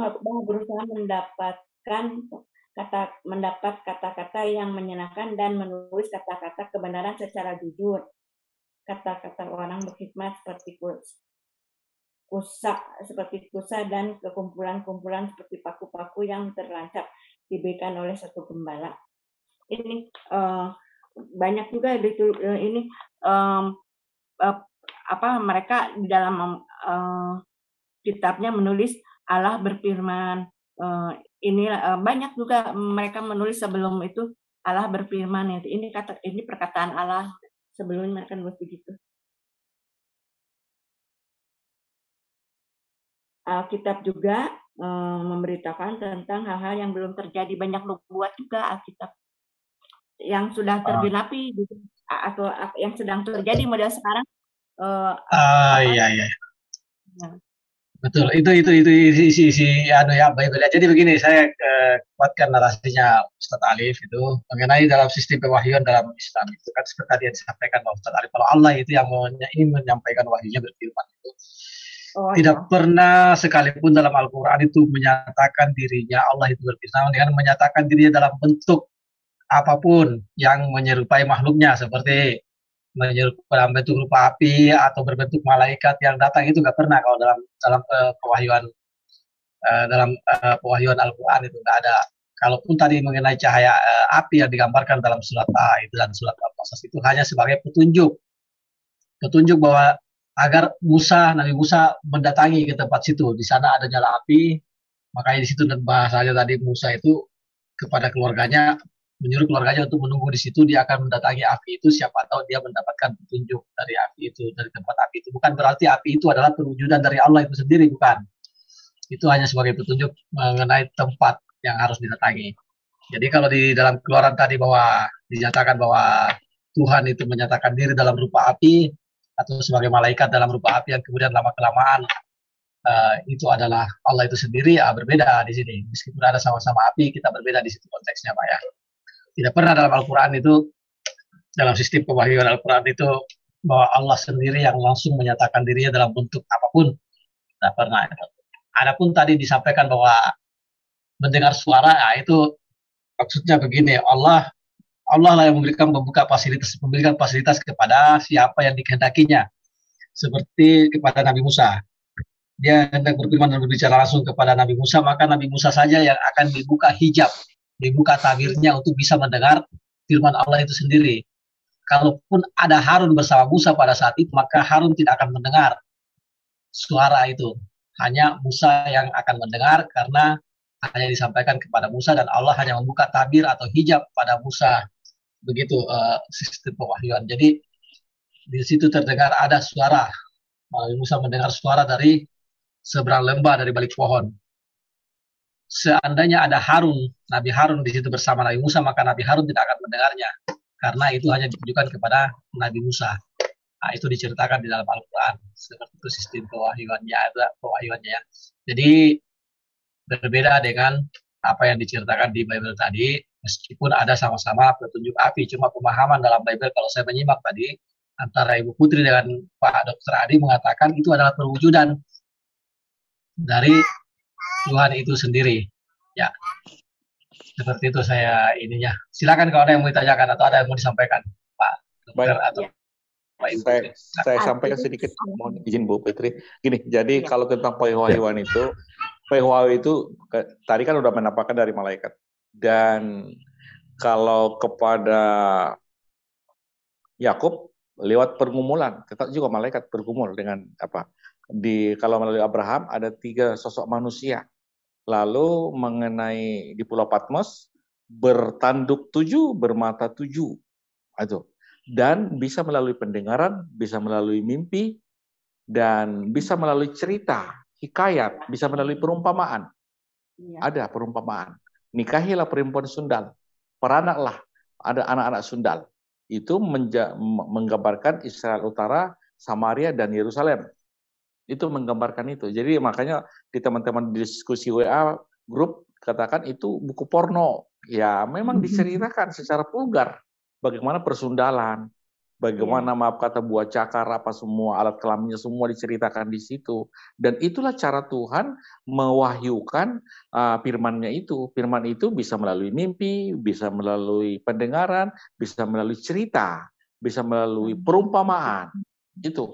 mau berusaha mendapatkan kata mendapat kata-kata yang menyenangkan dan menulis kata-kata kebenaran secara jujur. Kata-kata orang berkhidmat seperti kusa seperti kusa dan kekumpulan-kumpulan seperti paku-paku yang terlancap diberikan oleh satu gembala. Ini uh, banyak juga di uh, eh, ini um, uh, apa mereka di dalam uh, kitabnya menulis Allah berfirman uh, ini uh, banyak juga mereka menulis sebelum itu Allah berfirman ini kata ini perkataan Allah sebelum mereka menulis begitu. Alkitab juga eh, memberitakan tentang hal-hal yang belum terjadi banyak nubuat juga Alkitab yang sudah ah. tergenapi gitu atau yang sedang terjadi model sekarang. Uh, uh, iya iya. Ya. Betul, itu itu itu isi isi anu ya baik -baik. Ya. Jadi begini saya eh, kuatkan narasinya Ustadz Alif itu mengenai dalam sistem pewahyuan dalam Islam itu kan seperti tadi yang disampaikan oleh Ustadz Alif kalau Allah itu yang ingin menyampaikan wahyunya berfirman itu oh, iya. tidak ya. pernah sekalipun dalam Al-Qur'an itu menyatakan dirinya Allah itu berfirman dengan menyatakan dirinya dalam bentuk apapun yang menyerupai makhluknya seperti bentuk rupa api atau berbentuk malaikat yang datang itu nggak pernah kalau dalam dalam uh, pewahyuan uh, dalam uh, pewahyuan Al-Quran itu nggak ada. Kalaupun tadi mengenai cahaya uh, api yang digambarkan dalam surat itu dan surat Al-Qasas itu hanya sebagai petunjuk, petunjuk bahwa agar Musa Nabi Musa mendatangi ke tempat situ. Di sana ada nyala api, makanya di situ dan bahasanya tadi Musa itu kepada keluarganya menyuruh keluarganya untuk menunggu di situ dia akan mendatangi api itu siapa tahu dia mendapatkan petunjuk dari api itu dari tempat api itu bukan berarti api itu adalah perwujudan dari Allah itu sendiri bukan itu hanya sebagai petunjuk mengenai tempat yang harus didatangi jadi kalau di dalam keluaran tadi bahwa dinyatakan bahwa Tuhan itu menyatakan diri dalam rupa api atau sebagai malaikat dalam rupa api yang kemudian lama kelamaan uh, eh, itu adalah Allah itu sendiri ya berbeda di sini meskipun ada sama-sama api kita berbeda di situ konteksnya pak ya tidak pernah dalam Al-Quran itu dalam sistem pewahyuan Al-Quran itu bahwa Allah sendiri yang langsung menyatakan dirinya dalam bentuk apapun tidak pernah. Adapun tadi disampaikan bahwa mendengar suara ya, itu maksudnya begini Allah Allah lah yang memberikan membuka fasilitas memberikan fasilitas kepada siapa yang dikehendakinya seperti kepada Nabi Musa dia hendak berfirman dan berbicara langsung kepada Nabi Musa maka Nabi Musa saja yang akan dibuka hijab dibuka tabirnya untuk bisa mendengar firman Allah itu sendiri. Kalaupun ada Harun bersama Musa pada saat itu, maka Harun tidak akan mendengar suara itu. Hanya Musa yang akan mendengar karena hanya disampaikan kepada Musa dan Allah hanya membuka tabir atau hijab pada Musa. Begitu uh, sistem pewahyuan. Jadi di situ terdengar ada suara. Melalui Musa mendengar suara dari seberang lembah dari balik pohon seandainya ada Harun, Nabi Harun di situ bersama Nabi Musa, maka Nabi Harun tidak akan mendengarnya. Karena itu hanya ditujukan kepada Nabi Musa. Nah, itu diceritakan di dalam Al-Quran. Seperti itu sistem pewahyuannya ada, pewahyuannya ya. Jadi, berbeda dengan apa yang diceritakan di Bible tadi, meskipun ada sama-sama petunjuk api, cuma pemahaman dalam Bible kalau saya menyimak tadi, antara Ibu Putri dengan Pak Dokter Adi mengatakan itu adalah perwujudan dari Tuhan itu sendiri. Ya, seperti itu saya ininya. Silakan kalau ada yang mau ditanyakan atau ada yang mau disampaikan, Pak Dokter Baik. atau Saya, saya sampaikan sedikit, mohon izin Bu Petri. Gini, jadi ya. kalau tentang pewahyuan ya. itu, pewahyuan itu tadi kan sudah menampakkan dari malaikat. Dan kalau kepada Yakub lewat pergumulan, tetap juga malaikat bergumul dengan apa di kalau melalui Abraham ada tiga sosok manusia. Lalu mengenai di Pulau Patmos bertanduk tujuh, bermata tujuh, itu. Dan bisa melalui pendengaran, bisa melalui mimpi, dan bisa melalui cerita, hikayat, bisa melalui perumpamaan. Ya. Ada perumpamaan. Nikahilah perempuan sundal, peranaklah ada anak-anak sundal. Itu menggambarkan Israel Utara, Samaria, dan Yerusalem itu menggambarkan itu jadi makanya di teman-teman diskusi WA grup katakan itu buku porno ya memang mm-hmm. diceritakan secara vulgar bagaimana persundalan bagaimana iya. maaf kata buah cakar apa semua alat kelaminnya semua diceritakan di situ dan itulah cara Tuhan mewahyukan uh, firman-Nya itu firman itu bisa melalui mimpi bisa melalui pendengaran bisa melalui cerita bisa melalui mm-hmm. perumpamaan itu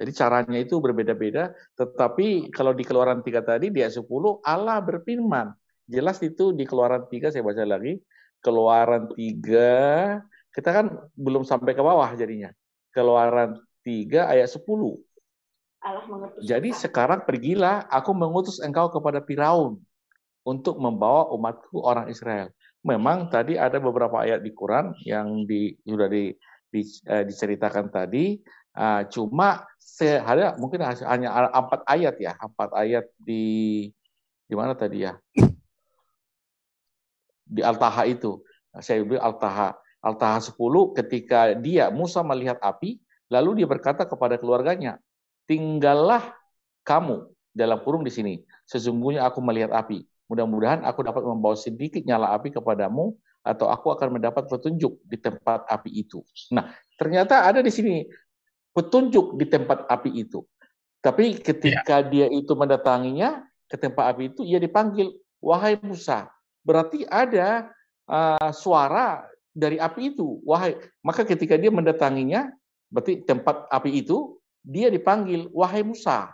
jadi caranya itu berbeda-beda, tetapi kalau di keluaran tiga tadi, di ayat 10, Allah berfirman. Jelas itu di keluaran tiga saya baca lagi, keluaran tiga kita kan belum sampai ke bawah jadinya. Keluaran tiga ayat 10. Allah mengutus. Jadi sekarang pergilah, aku mengutus engkau kepada Firaun untuk membawa umatku orang Israel. Memang tadi ada beberapa ayat di Quran yang di, sudah di, di, eh, diceritakan tadi Ah, cuma sehari mungkin hanya empat ayat ya, empat ayat di di mana tadi ya? Di Al-Taha itu. Nah, saya bilang Al-Taha. Al-Taha 10 ketika dia Musa melihat api, lalu dia berkata kepada keluarganya, "Tinggallah kamu dalam kurung di sini. Sesungguhnya aku melihat api. Mudah-mudahan aku dapat membawa sedikit nyala api kepadamu atau aku akan mendapat petunjuk di tempat api itu." Nah, ternyata ada di sini petunjuk di tempat api itu. Tapi ketika ya. dia itu mendatanginya ke tempat api itu, ia dipanggil, wahai Musa. Berarti ada uh, suara dari api itu, wahai. Maka ketika dia mendatanginya, berarti tempat api itu, dia dipanggil, wahai Musa.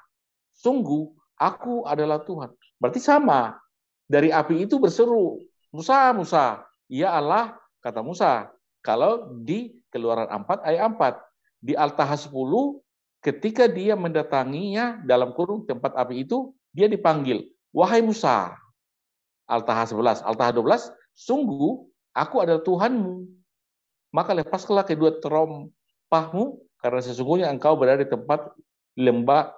Sungguh, aku adalah Tuhan. Berarti sama. Dari api itu berseru, Musa, Musa. Ia ya Allah, kata Musa. Kalau di keluaran 4 ayat 4 di al 10, ketika dia mendatanginya dalam kurung tempat api itu, dia dipanggil, Wahai Musa, al 11, al 12, sungguh aku adalah Tuhanmu. Maka lepaskanlah kedua terompahmu, karena sesungguhnya engkau berada di tempat lembah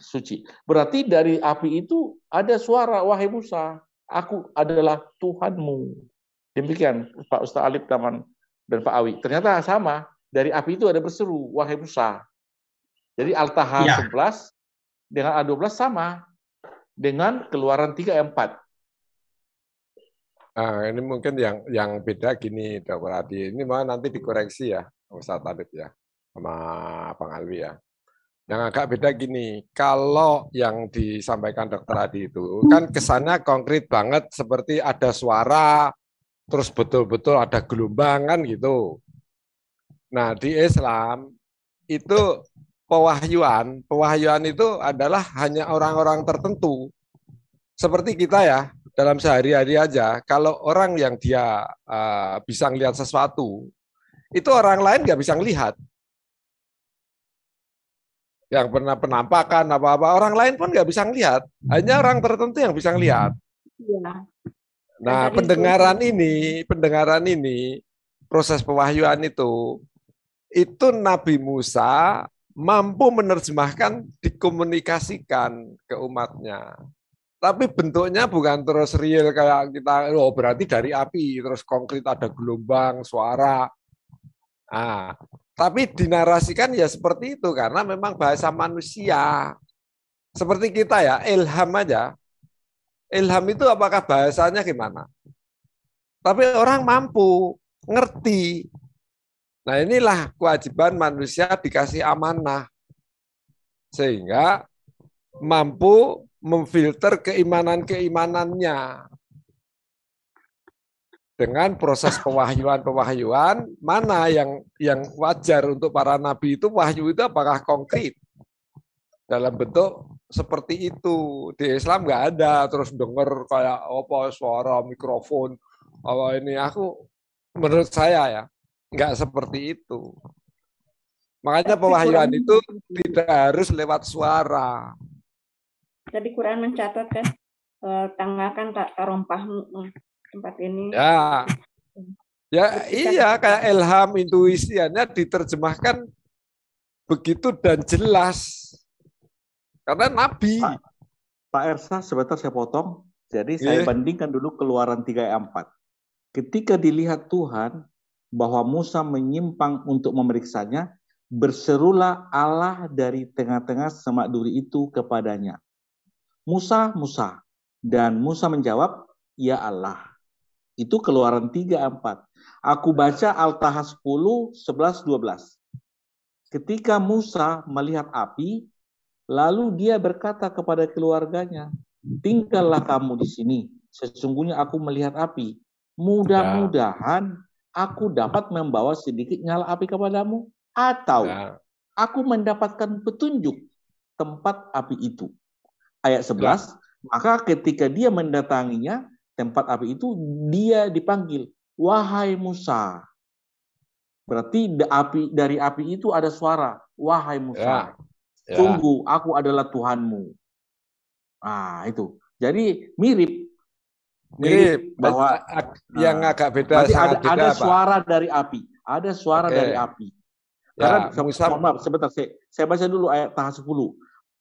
suci. Berarti dari api itu ada suara, Wahai Musa, aku adalah Tuhanmu. Demikian Pak Ustaz Alif Taman dan Pak Awi. Ternyata sama, dari api itu ada berseru, wahai Musa. Jadi Al-Taha ya. 11 dengan A12 sama dengan keluaran 3 ayat 4. Nah, ini mungkin yang yang beda gini, Dr. Adi. Ini mah nanti dikoreksi ya, Ustaz Talib ya, sama Bang Alwi ya. Yang agak beda gini, kalau yang disampaikan Dr. Adi itu kan kesannya konkret banget seperti ada suara, terus betul-betul ada gelombangan gitu. Nah, di Islam itu pewahyuan, pewahyuan itu adalah hanya orang-orang tertentu. Seperti kita ya, dalam sehari-hari aja, kalau orang yang dia uh, bisa melihat sesuatu, itu orang lain nggak bisa melihat. Yang pernah penampakan apa-apa, orang lain pun nggak bisa melihat. Hanya orang tertentu yang bisa melihat. Iya. Nah, pendengaran ini, pendengaran ini, proses pewahyuan itu itu Nabi Musa mampu menerjemahkan dikomunikasikan ke umatnya. Tapi bentuknya bukan terus real kayak kita, oh berarti dari api, terus konkret ada gelombang, suara. Nah, tapi dinarasikan ya seperti itu, karena memang bahasa manusia. Seperti kita ya, ilham aja. Ilham itu apakah bahasanya gimana? Tapi orang mampu, ngerti, Nah inilah kewajiban manusia dikasih amanah. Sehingga mampu memfilter keimanan-keimanannya. Dengan proses pewahyuan-pewahyuan, mana yang yang wajar untuk para nabi itu, wahyu itu apakah konkret? Dalam bentuk seperti itu. Di Islam nggak ada, terus denger kayak apa suara mikrofon, apa ini. Aku, menurut saya ya, nggak seperti itu. Makanya pewahyuan itu tidak harus lewat suara. Tadi Quran mencatat kan, eh, tangakan tak terompahmu tempat ini. Ya, ya iya kayak ilham intuisiannya diterjemahkan begitu dan jelas. Karena Nabi. Pak, Ersa, sebentar saya potong. Jadi saya iya. bandingkan dulu keluaran 3 ayat 4. Ketika dilihat Tuhan, bahwa Musa menyimpang untuk memeriksanya, berserulah Allah dari tengah-tengah semak duri itu kepadanya. Musa, Musa. Dan Musa menjawab, Ya Allah. Itu keluaran 3, 4. Aku baca Al-Taha 10, 11, 12. Ketika Musa melihat api, lalu dia berkata kepada keluarganya, tinggallah kamu di sini. Sesungguhnya aku melihat api. Mudah-mudahan aku dapat membawa sedikit nyala api kepadamu, atau nah. aku mendapatkan petunjuk tempat api itu. Ayat 11, maka ketika dia mendatanginya, tempat api itu, dia dipanggil, Wahai Musa. Berarti api, dari api itu ada suara, Wahai Musa, ya. ya. tunggu, aku adalah Tuhanmu. Ah, itu. Jadi mirip ini bahwa yang nah, agak beda ada, ada apa? suara dari api, ada suara okay. dari api. Ya, Karena ya, Musa, maaf sebentar saya, saya baca dulu ayat tahap 10.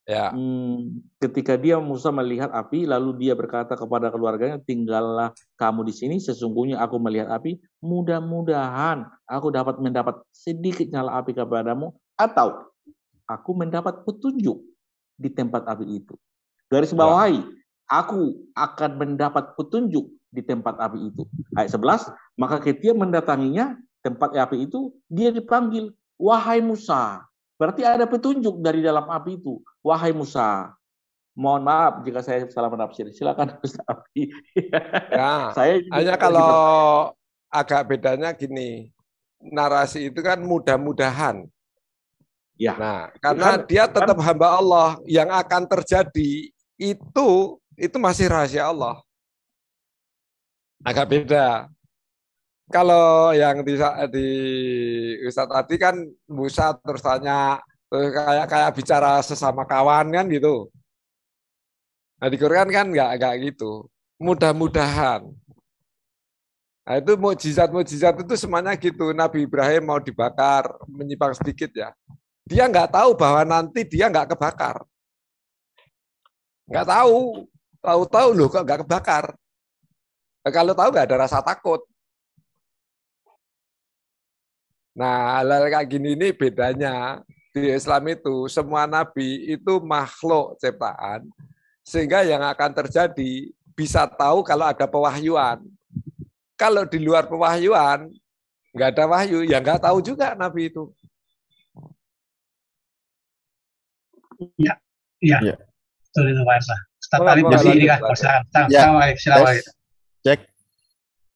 Ya. Hmm, ketika dia Musa melihat api, lalu dia berkata kepada keluarganya, tinggallah kamu di sini. Sesungguhnya aku melihat api. Mudah-mudahan aku dapat mendapat sedikit nyala api kepadamu, atau aku mendapat petunjuk di tempat api itu. Garis ya. bawahi, ya aku akan mendapat petunjuk di tempat api itu. Ayat 11, maka ketika mendatanginya tempat api itu, dia dipanggil, "Wahai Musa." Berarti ada petunjuk dari dalam api itu. "Wahai Musa." Mohon maaf jika saya salah menafsir. Silakan Ustaz Api. Ya, saya hanya kalau agak bedanya gini. Narasi itu kan mudah-mudahan. Ya. Nah, karena kan, dia tetap kan, hamba Allah yang akan terjadi itu itu masih rahasia Allah. Agak beda. Kalau yang di, di Ustaz tadi kan Musa terus tanya terus kayak kayak bicara sesama kawan kan gitu. Nah di Quran kan nggak nggak gitu. Mudah-mudahan. Nah itu mujizat-mujizat itu semuanya gitu. Nabi Ibrahim mau dibakar, menyimpang sedikit ya. Dia nggak tahu bahwa nanti dia nggak kebakar. Nggak tahu. Tahu-tahu loh kok nggak kebakar. Kalau tahu nggak ada rasa takut. Nah, hal-hal kayak gini ini bedanya di Islam itu semua nabi itu makhluk ciptaan sehingga yang akan terjadi bisa tahu kalau ada pewahyuan. Kalau di luar pewahyuan nggak ada wahyu, ya nggak tahu juga nabi itu. Iya, iya. Betul itu Pak tadi kan ya. cek ya.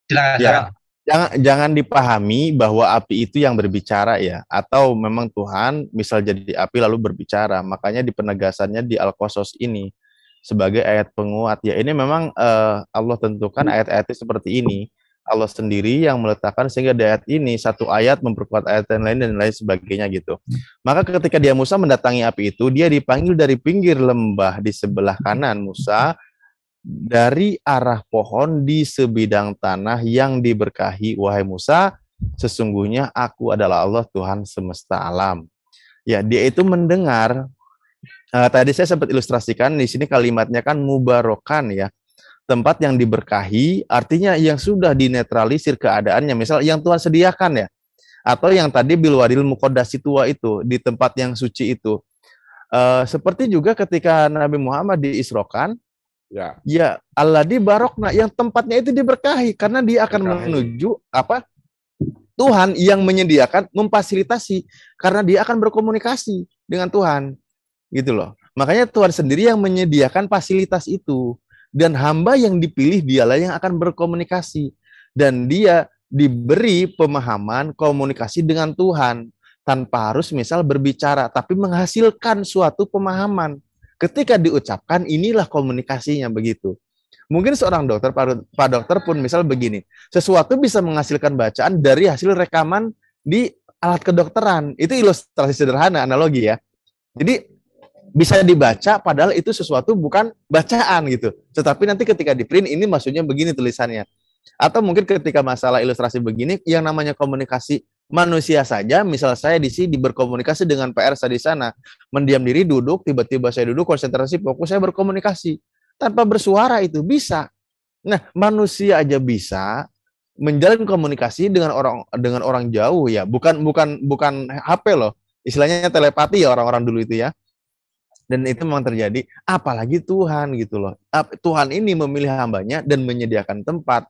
silakan Jangan, jangan dipahami bahwa api itu yang berbicara ya, atau memang Tuhan misal jadi api lalu berbicara. Makanya di penegasannya di Al-Qasas ini sebagai ayat penguat ya ini memang uh, Allah tentukan ayat ayat seperti ini Allah sendiri yang meletakkan sehingga di ayat ini satu ayat memperkuat ayat yang lain dan lain sebagainya gitu. Maka ketika dia Musa mendatangi api itu, dia dipanggil dari pinggir lembah di sebelah kanan Musa dari arah pohon di sebidang tanah yang diberkahi wahai Musa, sesungguhnya aku adalah Allah Tuhan semesta alam. Ya, dia itu mendengar Uh, tadi saya sempat ilustrasikan di sini kalimatnya kan mubarokan ya tempat yang diberkahi, artinya yang sudah dinetralisir keadaannya, misal yang Tuhan sediakan ya, atau yang tadi bilwaril mukodasi tua itu di tempat yang suci itu. Uh, seperti juga ketika Nabi Muhammad diisrokan, ya, ya Allah di barokna yang tempatnya itu diberkahi karena dia akan Berkahi. menuju apa Tuhan yang menyediakan, memfasilitasi karena dia akan berkomunikasi dengan Tuhan, gitu loh. Makanya Tuhan sendiri yang menyediakan fasilitas itu dan hamba yang dipilih dialah yang akan berkomunikasi dan dia diberi pemahaman komunikasi dengan Tuhan tanpa harus misal berbicara tapi menghasilkan suatu pemahaman ketika diucapkan inilah komunikasinya begitu mungkin seorang dokter pak dokter pun misal begini sesuatu bisa menghasilkan bacaan dari hasil rekaman di alat kedokteran itu ilustrasi sederhana analogi ya jadi bisa dibaca padahal itu sesuatu bukan bacaan gitu. Tetapi nanti ketika di print ini maksudnya begini tulisannya. Atau mungkin ketika masalah ilustrasi begini yang namanya komunikasi manusia saja, misal saya di sini berkomunikasi dengan PR saya di sana, mendiam diri duduk, tiba-tiba saya duduk konsentrasi fokus saya berkomunikasi tanpa bersuara itu bisa. Nah, manusia aja bisa menjalin komunikasi dengan orang dengan orang jauh ya, bukan bukan bukan HP loh. Istilahnya telepati ya orang-orang dulu itu ya dan itu memang terjadi apalagi Tuhan gitu loh Tuhan ini memilih hambanya dan menyediakan tempat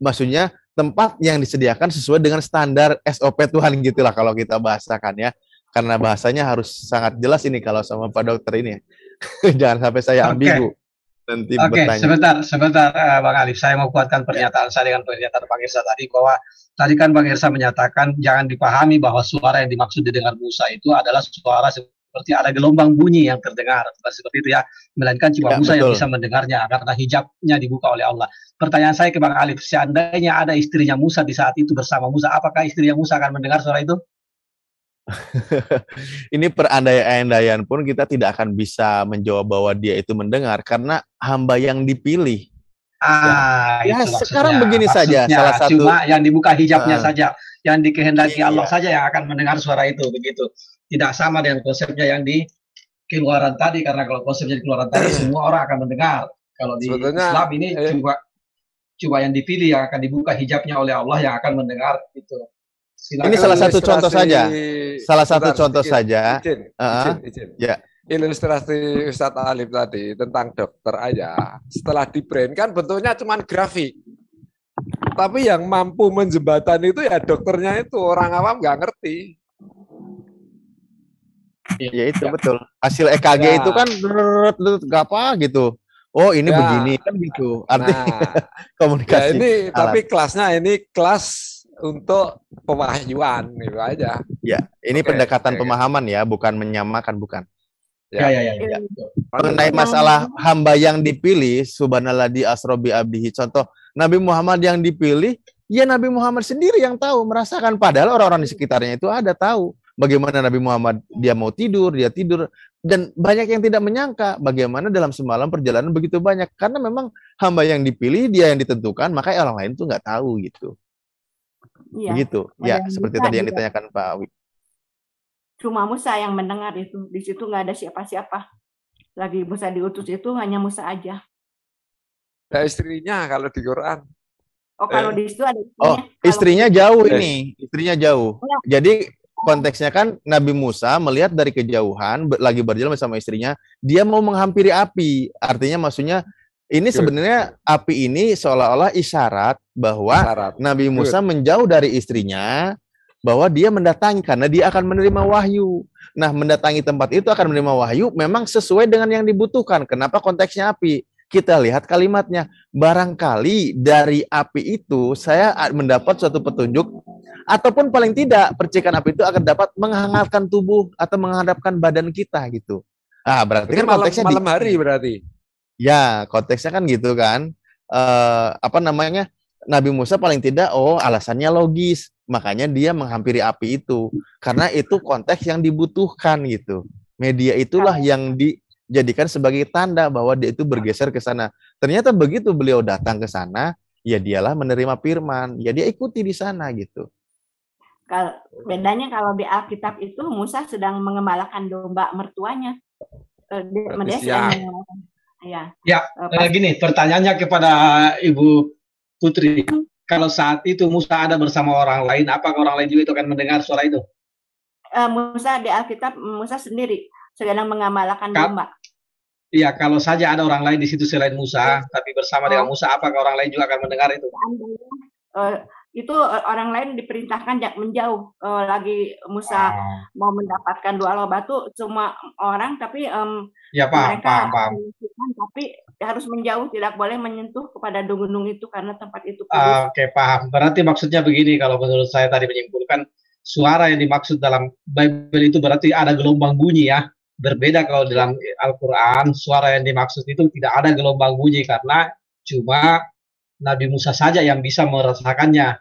maksudnya tempat yang disediakan sesuai dengan standar SOP Tuhan gitulah kalau kita bahasakan ya karena bahasanya harus sangat jelas ini kalau sama Pak Dokter ini ya. jangan sampai saya ambigu okay. nanti okay, bertanya sebentar sebentar eh, Bang Alif saya mau kuatkan pernyataan saya dengan pernyataan Bang Irsa tadi bahwa tadi kan Bang Irsa menyatakan jangan dipahami bahwa suara yang dimaksud didengar Musa itu adalah suara seperti ada gelombang bunyi yang terdengar seperti itu ya melainkan cuma ya, Musa betul. yang bisa mendengarnya karena hijabnya dibuka oleh Allah. Pertanyaan saya ke Bang Alif, seandainya ada istrinya Musa di saat itu bersama Musa, apakah istrinya Musa akan mendengar suara itu? Ini perandaian andaian pun kita tidak akan bisa menjawab bahwa dia itu mendengar karena hamba yang dipilih. Ah, ya, ya sekarang begini maksudnya, saja salah satu cuma yang dibuka hijabnya uh, saja, yang dikehendaki iya. Allah saja yang akan mendengar suara itu begitu tidak sama dengan konsepnya yang di keluaran tadi karena kalau konsepnya di keluaran tadi semua orang akan mendengar. Kalau di Sebetulnya, Islam ini eh. cuma cuma yang dipilih yang akan dibuka hijabnya oleh Allah yang akan mendengar itu. ini salah satu contoh saja. Salah satu contoh izin, saja. Izin, uh -huh. izin, izin. Ya. Ilustrasi Ustadz Alif tadi tentang dokter aja. Setelah di print kan bentuknya cuma grafik. Tapi yang mampu menjembatan itu ya dokternya itu orang awam nggak ngerti. Iya. Ya iya. E iya itu ya. betul. Hasil EKG ya. itu kan gak apa gitu. Oh ini ya. begini kan gitu. arti nah, komunikasi. Ya ini alat. tapi kelasnya ini kelas untuk pemahaman gitu aja. Ya, ini okay, pendekatan okay. pemahaman ya, bukan menyamakan bukan. Ya, ya, ya. ya, ya. Mengenai masalah hamba yang dipilih, subhanallah di asrobi abdihi. Contoh Nabi Muhammad yang dipilih, ya Nabi Muhammad sendiri yang tahu, merasakan. Padahal orang-orang di sekitarnya itu ada tahu bagaimana Nabi Muhammad dia mau tidur, dia tidur dan banyak yang tidak menyangka bagaimana dalam semalam perjalanan begitu banyak karena memang hamba yang dipilih dia yang ditentukan maka orang lain tuh nggak tahu gitu. Iya. Begitu. Ya, seperti tadi juga. yang ditanyakan Pak Awi. Cuma Musa yang mendengar itu. Di situ nggak ada siapa-siapa. Lagi Musa diutus itu hanya Musa aja. Ada istrinya kalau di Quran. Oh, kalau eh. di situ ada istrinya. Oh, istrinya jauh ini. Istrinya jauh. Iya. Jadi konteksnya kan Nabi Musa melihat dari kejauhan lagi berjalan sama istrinya, dia mau menghampiri api. Artinya maksudnya ini sebenarnya api ini seolah-olah isyarat bahwa isyarat. Nabi Musa menjauh dari istrinya bahwa dia mendatangi karena dia akan menerima wahyu. Nah, mendatangi tempat itu akan menerima wahyu memang sesuai dengan yang dibutuhkan. Kenapa konteksnya api? Kita lihat kalimatnya. Barangkali dari api itu saya mendapat suatu petunjuk ataupun paling tidak percikan api itu akan dapat menghangatkan tubuh atau menghadapkan badan kita gitu. Ah, berarti kan malam, konteksnya malam di, hari berarti. Ya, konteksnya kan gitu kan. Uh, apa namanya? Nabi Musa paling tidak oh alasannya logis, makanya dia menghampiri api itu karena itu konteks yang dibutuhkan gitu. Media itulah iya. yang di jadikan sebagai tanda bahwa dia itu bergeser ke sana. Ternyata begitu beliau datang ke sana, ya dialah menerima firman, ya dia ikuti di sana gitu. Kalau bedanya kalau di Alkitab itu Musa sedang mengembalakan domba mertuanya. Eh, iya. Ya. Ya. Ya, Pas... gini pertanyaannya kepada Ibu Putri. Hmm. Kalau saat itu Musa ada bersama orang lain, apa orang lain juga itu akan mendengar suara itu? Musa di Alkitab Musa sendiri sedang mengamalkan domba. Iya, kalau saja ada orang lain di situ selain Musa, iya. tapi bersama oh. dengan Musa, apakah orang lain juga akan mendengar itu? Eh, itu eh, orang lain diperintahkan menjauh eh, lagi Musa ah. mau mendapatkan dua loh batu cuma orang tapi um, ya, paham, mereka paham, paham. tapi harus menjauh tidak boleh menyentuh kepada gunung itu karena tempat itu Uh, Oke okay, paham. Berarti maksudnya begini kalau menurut saya tadi menyimpulkan suara yang dimaksud dalam Bible itu berarti ada gelombang bunyi ya berbeda kalau dalam Al-Quran suara yang dimaksud itu tidak ada gelombang bunyi karena cuma Nabi Musa saja yang bisa merasakannya.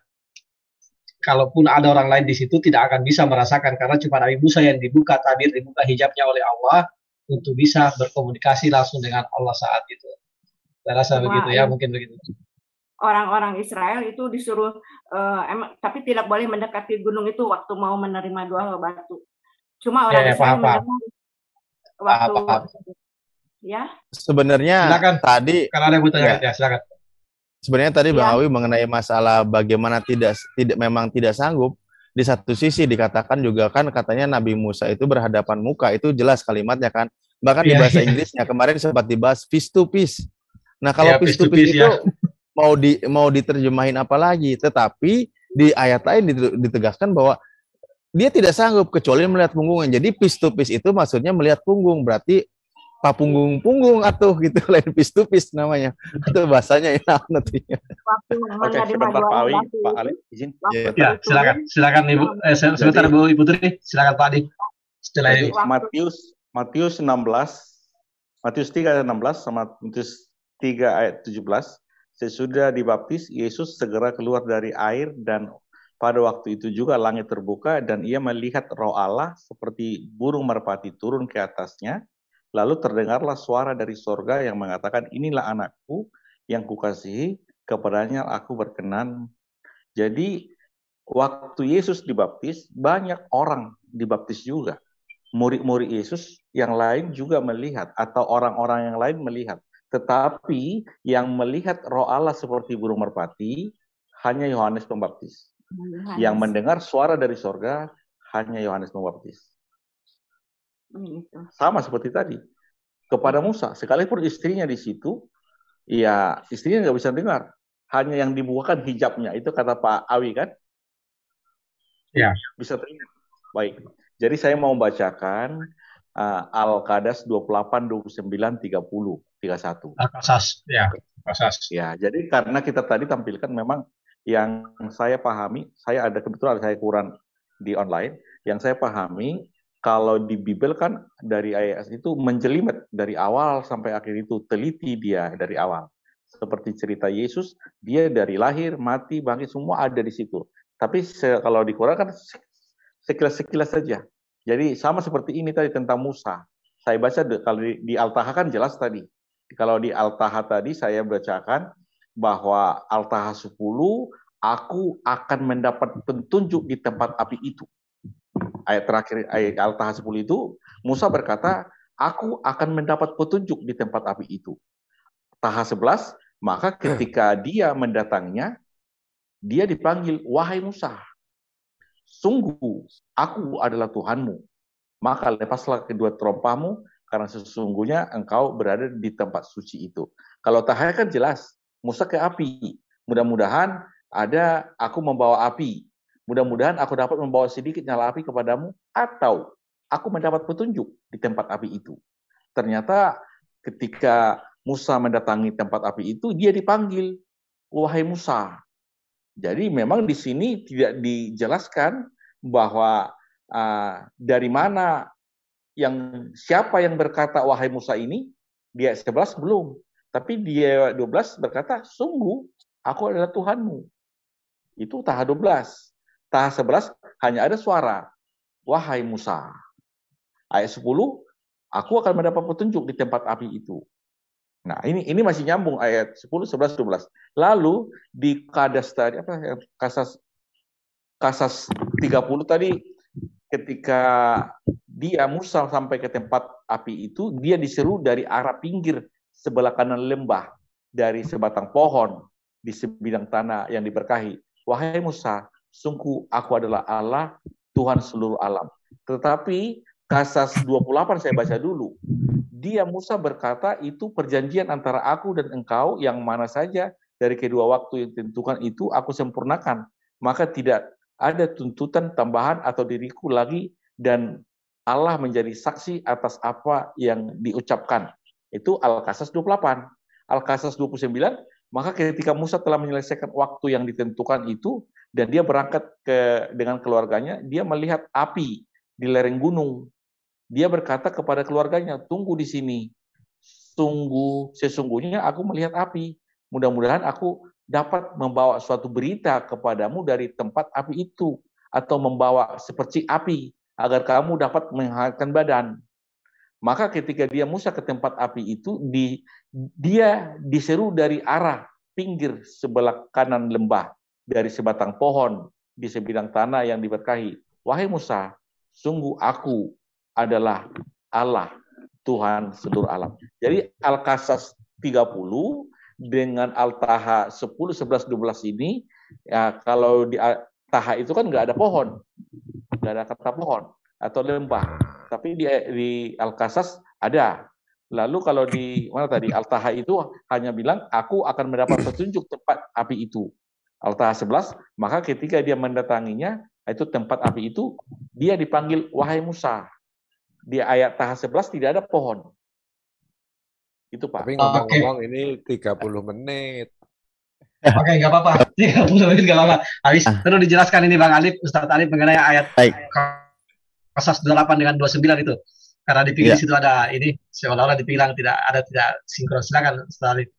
Kalaupun ada orang lain di situ tidak akan bisa merasakan karena cuma Nabi Musa yang dibuka tabir dibuka hijabnya oleh Allah untuk bisa berkomunikasi langsung dengan Allah saat itu. Saya rasa Wah, begitu ya, iya. mungkin begitu. Orang-orang Israel itu disuruh uh, tapi tidak boleh mendekati gunung itu waktu mau menerima dua batu. Cuma orang ya, ya, Israel paham, paham waktu, apa, apa. ya sebenarnya silakan. tadi kalau ada yang ya, silakan sebenarnya tadi Bang ya. Awi mengenai masalah bagaimana tidak tidak memang tidak sanggup di satu sisi dikatakan juga kan katanya Nabi Musa itu berhadapan muka itu jelas kalimatnya kan bahkan ya, di iya. bahasa Inggrisnya kemarin sempat dibahas face to face nah kalau iya, ya, face to face, face itu mau di mau diterjemahin apa lagi tetapi di ayat lain ditegaskan bahwa dia tidak sanggup kecuali melihat punggungnya. Jadi piece to itu maksudnya melihat punggung, berarti pak punggung punggung atau gitu lain piece to namanya. Itu bahasanya ya nantinya. Oke, sebentar Pak Ali, Pak Ali izin. Ya, ya silakan, kan silakan Ibu. Eh, sebentar Bu Ibu Tri, silakan Pak Adi. Setelah ini. Matius Matius 16 Matius 3 ayat 16 sama Matius 3 ayat 17 sesudah dibaptis Yesus segera keluar dari air dan pada waktu itu juga langit terbuka dan ia melihat roh Allah seperti burung merpati turun ke atasnya. Lalu terdengarlah suara dari sorga yang mengatakan, inilah anakku yang kukasihi, kepadanya aku berkenan. Jadi waktu Yesus dibaptis, banyak orang dibaptis juga. Murid-murid Yesus yang lain juga melihat atau orang-orang yang lain melihat. Tetapi yang melihat roh Allah seperti burung merpati hanya Yohanes Pembaptis. Yohanes. Yang mendengar suara dari sorga hanya Yohanes Pembaptis. Hmm, gitu. Sama seperti tadi. Kepada hmm. Musa, sekalipun istrinya di situ, ya istrinya nggak bisa dengar. Hanya yang dibukakan hijabnya. Itu kata Pak Awi kan? Ya. Bisa teringat. Baik. Jadi saya mau membacakan uh, eh, Al-Qadas 28, 29, 30, 31. Al-Qasas, ya. Al-Qasas. Ya, jadi karena kita tadi tampilkan memang yang saya pahami, saya ada kebetulan saya kurang di online, yang saya pahami kalau di Bible kan dari IAS itu menjelimet dari awal sampai akhir itu teliti dia dari awal. Seperti cerita Yesus, dia dari lahir, mati, bangkit semua ada di situ. Tapi kalau di Quran kan sekilas-sekilas saja. Jadi sama seperti ini tadi tentang Musa. Saya baca kalau di, Al-Taha kan jelas tadi. Kalau di Al-Taha tadi saya bacakan bahwa al 10, aku akan mendapat petunjuk di tempat api itu. Ayat terakhir ayat al 10 itu, Musa berkata, aku akan mendapat petunjuk di tempat api itu. Taha 11, maka ketika dia mendatangnya, dia dipanggil, wahai Musa, sungguh aku adalah Tuhanmu. Maka lepaslah kedua terompahmu karena sesungguhnya engkau berada di tempat suci itu. Kalau tahaya kan jelas, Musa ke api. Mudah-mudahan ada aku membawa api. Mudah-mudahan aku dapat membawa sedikit nyala api kepadamu atau aku mendapat petunjuk di tempat api itu. Ternyata ketika Musa mendatangi tempat api itu, dia dipanggil, wahai Musa. Jadi memang di sini tidak dijelaskan bahwa uh, dari mana yang siapa yang berkata wahai Musa ini, dia 11 belum. Tapi dia 12 berkata, sungguh aku adalah Tuhanmu. Itu tahap 12. Tahap 11 hanya ada suara. Wahai Musa. Ayat 10, aku akan mendapat petunjuk di tempat api itu. Nah, ini ini masih nyambung ayat 10, 11, 12. Lalu di kadas tadi apa yang kasas kasas 30 tadi ketika dia Musa sampai ke tempat api itu, dia diseru dari arah pinggir sebelah kanan lembah dari sebatang pohon di sebidang tanah yang diberkahi. Wahai Musa, sungguh aku adalah Allah, Tuhan seluruh alam. Tetapi Kasas 28 saya baca dulu. Dia Musa berkata itu perjanjian antara aku dan engkau yang mana saja dari kedua waktu yang ditentukan itu aku sempurnakan. Maka tidak ada tuntutan tambahan atau diriku lagi dan Allah menjadi saksi atas apa yang diucapkan. Itu Al-Qasas 28. Al-Qasas 29, maka ketika Musa telah menyelesaikan waktu yang ditentukan itu, dan dia berangkat ke dengan keluarganya, dia melihat api di lereng gunung. Dia berkata kepada keluarganya, tunggu di sini. Tunggu, sesungguhnya aku melihat api. Mudah-mudahan aku dapat membawa suatu berita kepadamu dari tempat api itu. Atau membawa seperti api, agar kamu dapat menghangatkan badan. Maka ketika dia Musa ke tempat api itu, di, dia diseru dari arah pinggir sebelah kanan lembah, dari sebatang pohon di sebidang tanah yang diberkahi. Wahai Musa, sungguh aku adalah Allah, Tuhan seluruh alam. Jadi Al-Kasas 30 dengan Al-Taha 10, 11, 12 ini, ya kalau di al Taha itu kan nggak ada pohon, nggak ada kata pohon atau lembah tapi di, di Al-Kasas ada. Lalu kalau di mana tadi Al-Taha itu hanya bilang aku akan mendapat petunjuk tempat api itu. Al-Taha 11, maka ketika dia mendatanginya itu tempat api itu dia dipanggil wahai Musa. Di ayat Taha 11 tidak ada pohon. Itu Pak. Tapi oh, ngomong-ngomong okay. ini 30 menit. Oke, okay, nggak apa-apa. 30 menit nggak apa-apa. Habis ah. terus dijelaskan ini Bang Alif, Ustaz Alif mengenai ayat Baik pasal 28 dengan 29 itu. Karena di pinggir iya. yeah. situ ada ini seolah-olah dibilang tidak ada tidak sinkron. Silakan sekali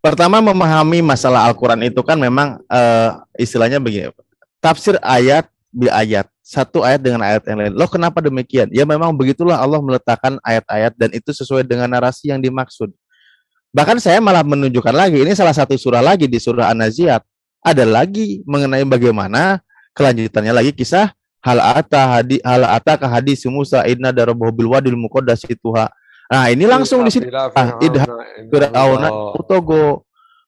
Pertama memahami masalah Al-Qur'an itu kan memang uh, istilahnya begini. Tafsir ayat di ayat satu ayat dengan ayat yang lain. Loh kenapa demikian? Ya memang begitulah Allah meletakkan ayat-ayat dan itu sesuai dengan narasi yang dimaksud. Bahkan saya malah menunjukkan lagi, ini salah satu surah lagi di surah An-Naziat. Ada lagi mengenai bagaimana kelanjutannya lagi kisah hal ata hadi hal ata ke hadis Musa idna darabahu bil wadil muqaddas ituha. Nah, ini langsung di sini ah, idha nah, utogo.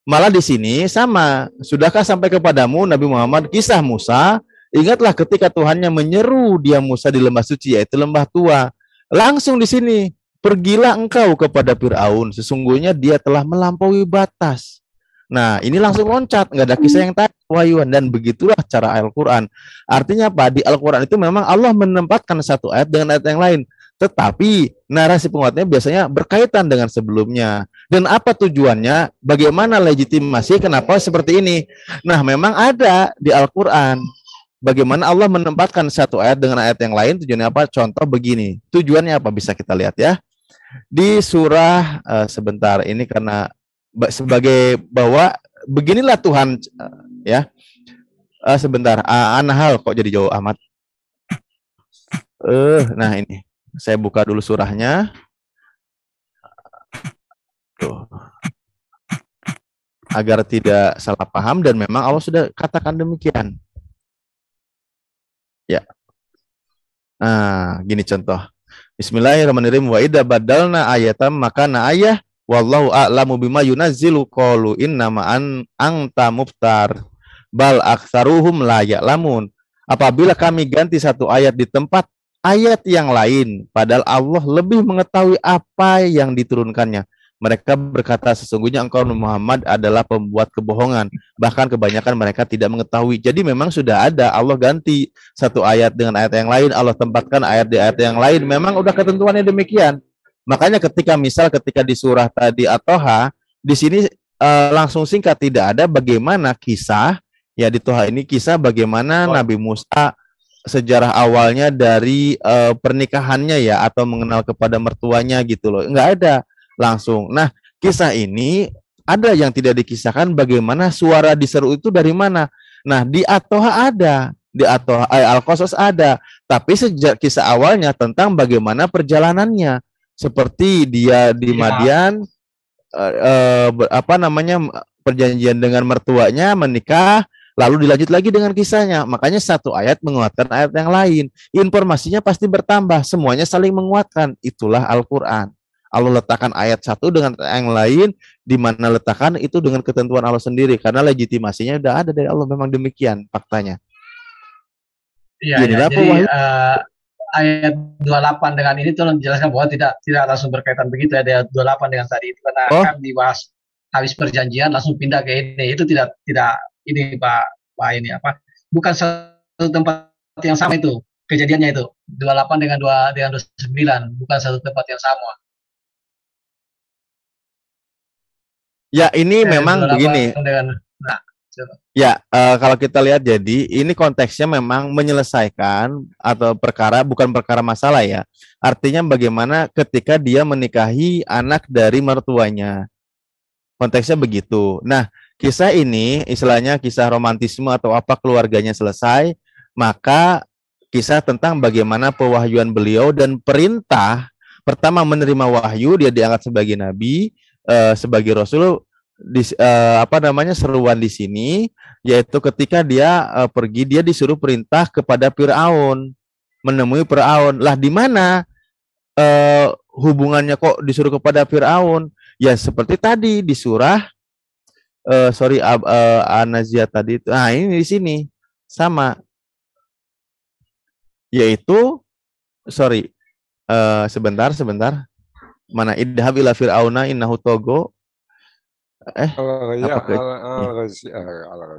Malah di sini sama, sudahkah sampai kepadamu Nabi Muhammad kisah Musa? Ingatlah ketika Tuhannya menyeru dia Musa di lembah suci yaitu lembah tua. Langsung di sini, pergilah engkau kepada Firaun, sesungguhnya dia telah melampaui batas. Nah, ini langsung loncat, nggak ada kisah yang tadi wahyuan dan begitulah cara Al-Qur'an. Artinya apa? Di Al-Qur'an itu memang Allah menempatkan satu ayat dengan ayat yang lain, tetapi narasi penguatnya biasanya berkaitan dengan sebelumnya. Dan apa tujuannya? Bagaimana legitimasi kenapa seperti ini? Nah, memang ada di Al-Qur'an bagaimana Allah menempatkan satu ayat dengan ayat yang lain tujuannya apa contoh begini tujuannya apa bisa kita lihat ya di surah uh, sebentar ini karena sebagai bahwa beginilah Tuhan eh, ya. Uh, sebentar, uh, Anahal kok jadi jauh amat. Eh, uh, nah ini. Saya buka dulu surahnya. Tuh. Agar tidak salah paham dan memang Allah sudah katakan demikian. Ya. Nah, gini contoh. Bismillahirrahmanirrahim. Wa idza badalna ayatam maka na ayah Wallahu a'lamu bima yunazzilu qalu innama an anta muftar bal aktsaruhum la ya'lamun. Apabila kami ganti satu ayat di tempat ayat yang lain padahal Allah lebih mengetahui apa yang diturunkannya. Mereka berkata sesungguhnya engkau Muhammad adalah pembuat kebohongan. Bahkan kebanyakan mereka tidak mengetahui. Jadi memang sudah ada Allah ganti satu ayat dengan ayat yang lain. Allah tempatkan ayat di ayat yang lain. Memang udah ketentuannya demikian. Makanya ketika misal ketika di surah tadi Atoha, di sini uh, langsung singkat tidak ada bagaimana kisah ya di Toha ini kisah bagaimana oh. Nabi Musa sejarah awalnya dari uh, pernikahannya ya atau mengenal kepada mertuanya gitu loh. Enggak ada langsung. Nah, kisah ini ada yang tidak dikisahkan bagaimana suara diseru itu dari mana. Nah, di Atoha ada, di Atoha eh, Al-Qasas ada, tapi sejak kisah awalnya tentang bagaimana perjalanannya seperti dia di iya. Madian uh, uh, apa namanya perjanjian dengan mertuanya menikah lalu dilanjut lagi dengan kisahnya. Makanya satu ayat menguatkan ayat yang lain. Informasinya pasti bertambah, semuanya saling menguatkan. Itulah Al-Qur'an. Allah letakkan ayat satu dengan yang lain di mana letakkan itu dengan ketentuan Allah sendiri karena legitimasinya sudah ada dari Allah memang demikian faktanya. Iya, ya, jadi, uh, ayat 28 dengan ini tolong menjelaskan bahwa tidak tidak langsung berkaitan begitu ya ayat 28 dengan tadi itu karena oh. akan dibahas habis perjanjian langsung pindah ke ini itu tidak tidak ini Pak Pak ini apa bukan satu tempat yang sama itu kejadiannya itu 28 dengan 2 dengan 29 bukan satu tempat yang sama. Ya ini eh, memang begini. Dengan, nah. Ya, uh, kalau kita lihat jadi ini konteksnya memang menyelesaikan atau perkara bukan perkara masalah ya. Artinya bagaimana ketika dia menikahi anak dari mertuanya. Konteksnya begitu. Nah, kisah ini istilahnya kisah romantisme atau apa keluarganya selesai, maka kisah tentang bagaimana pewahyuan beliau dan perintah pertama menerima wahyu dia diangkat sebagai nabi, eh, sebagai rasul di uh, apa namanya seruan di sini yaitu ketika dia uh, pergi dia disuruh perintah kepada Firaun menemui Firaun lah di mana uh, hubungannya kok disuruh kepada Firaun ya seperti tadi di surah uh, sorry uh, uh, Anazia tadi itu nah ini di sini sama yaitu sorry uh, sebentar sebentar mana idhab ila fir'auna innahu togo eh, eh, iya.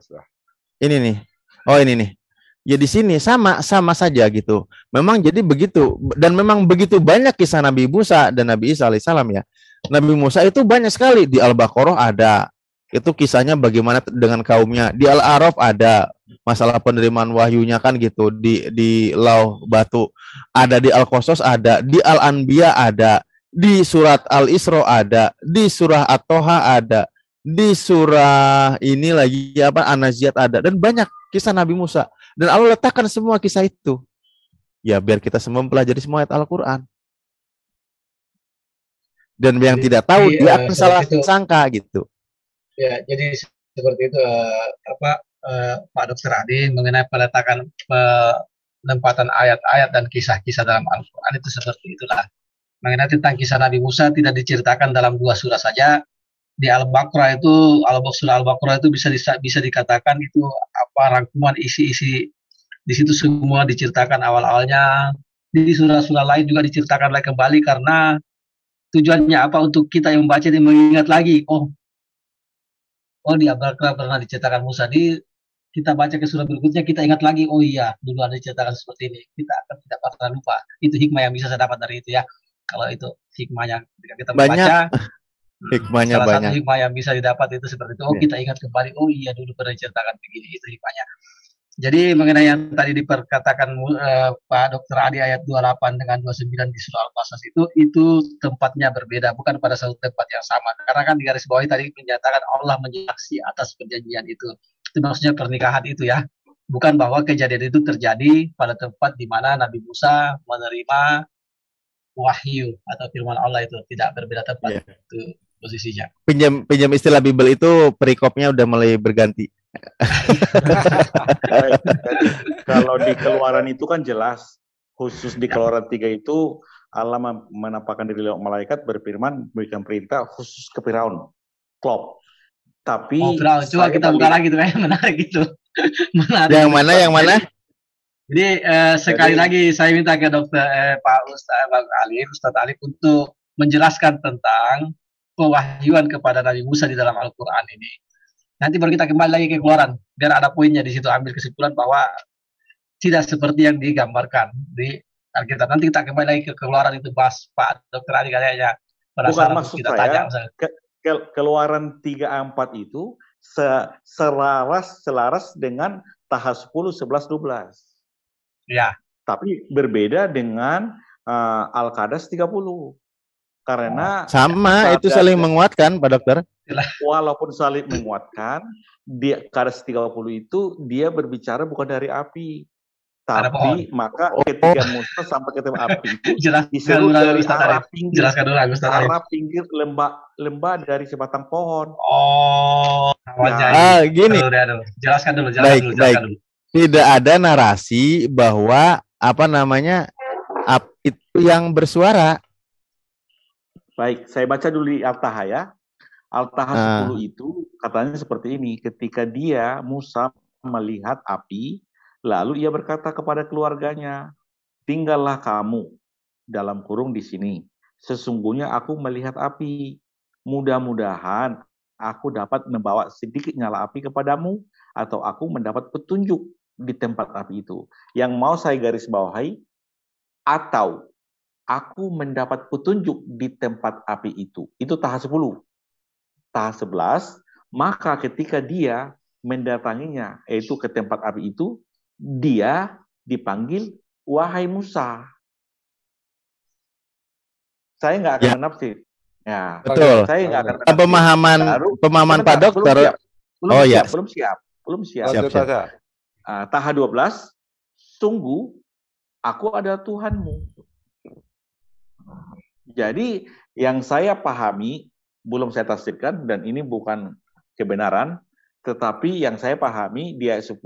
eh ini nih oh ini nih ya di sini sama sama saja gitu memang jadi begitu dan memang begitu banyak kisah Nabi Musa dan Nabi Isa alaihissalam ya Nabi Musa itu banyak sekali di Al-Baqarah ada itu kisahnya bagaimana dengan kaumnya di Al-Araf ada masalah penerimaan wahyunya kan gitu di di Lauh Batu ada di Al-Qasas ada di Al-Anbiya ada di surat Al-Isra ada di surah At-Toha ada di surah ini lagi apa anaziat ada dan banyak kisah Nabi Musa dan Allah letakkan semua kisah itu ya biar kita semua mempelajari semua ayat Al-Qur'an dan yang jadi, tidak tahu iya, dia akan salah itu, sangka gitu ya jadi seperti itu uh, apa uh, Pak Dr Adi mengenai peletakan penempatan ayat-ayat dan kisah-kisah dalam Al-Qur'an itu seperti itulah mengenai tentang kisah Nabi Musa tidak diceritakan dalam dua surah saja di Al-Baqarah itu Al-Baqarah Al-Baqarah itu bisa bisa dikatakan itu apa rangkuman isi-isi di situ semua diceritakan awal-awalnya di surah-surah lain juga diceritakan lagi kembali karena tujuannya apa untuk kita yang membaca dan mengingat lagi oh oh di Al-Baqarah pernah diceritakan Musa di kita baca ke surah berikutnya kita ingat lagi oh iya dulu ada diceritakan seperti ini kita akan tidak pernah lupa itu hikmah yang bisa saya dapat dari itu ya kalau itu hikmahnya ketika kita Banyak. Hmm. hikmahnya salah banyak. satu hikmah yang bisa didapat itu seperti itu. Oh yeah. kita ingat kembali. Oh iya dulu pernah ceritakan begini itu hikmahnya. Jadi mengenai yang tadi diperkatakan uh, Pak Dokter Adi ayat 28 dengan 29 di surah Al-Qasas itu itu tempatnya berbeda bukan pada satu tempat yang sama. Karena kan di garis bawah tadi menyatakan Allah menyaksi atas perjanjian itu. Itu maksudnya pernikahan itu ya. Bukan bahwa kejadian itu terjadi pada tempat di mana Nabi Musa menerima wahyu atau firman Allah itu tidak berbeda tempat. Yeah. Itu posisinya. Pinjam pinjam istilah Bible itu perikopnya udah mulai berganti. Kalau di keluaran itu kan jelas khusus di keluaran tiga itu Allah menampakkan diri lewat malaikat berfirman memberikan perintah khusus ke Firaun. Klop. Tapi oh, coba kita buka lagi itu kayak menarik itu. menarik. Yang mana yang mana? Jadi eh, sekali Jadi, lagi saya minta ke dokter eh, Pak Ustaz Pak Ali Ustaz Ali untuk menjelaskan tentang pewahyuan kepada Nabi Musa di dalam Al-Quran ini. Nanti baru kita kembali lagi ke keluaran, biar ada poinnya di situ ambil kesimpulan bahwa tidak seperti yang digambarkan di Alkitab. Nanti kita kembali lagi ke keluaran itu bahas Pak Dokter Adi kayaknya. Bukan maksud kita saya, tanya, ke, ke, keluaran 34 itu se, selaras selaras dengan tahap 10, 11, 12. Ya. Tapi berbeda dengan uh, Al-Qadas 30. Karena sama itu saling menguatkan, Pak Dokter. Walaupun saling menguatkan, dia Kares 30 itu dia berbicara bukan dari api, tapi maka oh. ketika Musa sampai ketemu api itu disuruh dari arah pinggir jelaskan dulu arah pinggir lembah lembah dari sebatang pohon oh nah, ah, gini dulu, dulu. jelaskan dulu jelaskan baik, dulu jelaskan baik. dulu tidak ada narasi bahwa apa namanya ap, itu yang bersuara Baik, saya baca dulu di al ya. Al-Taha 10 ah. itu katanya seperti ini, ketika dia Musa melihat api, lalu ia berkata kepada keluarganya, "Tinggallah kamu dalam kurung di sini. Sesungguhnya aku melihat api. Mudah-mudahan aku dapat membawa sedikit nyala api kepadamu atau aku mendapat petunjuk di tempat api itu." Yang mau saya garis bawahi atau aku mendapat petunjuk di tempat api itu. Itu tahap 10. Tahap 11, maka ketika dia mendatanginya, yaitu ke tempat api itu, dia dipanggil, wahai Musa. Saya nggak akan ya. menafsir. Ya. Betul. Saya nggak akan menafsir. Eh, pemahaman, Baru, pemahaman Pak Dokter. belum, siap. belum oh, ya. siap. Ya. Belum siap. Belum siap. siap, siap. Uh, tahap 12, sungguh aku adalah Tuhanmu jadi yang saya pahami belum saya tafsirkan dan ini bukan kebenaran, tetapi yang saya pahami di ayat 10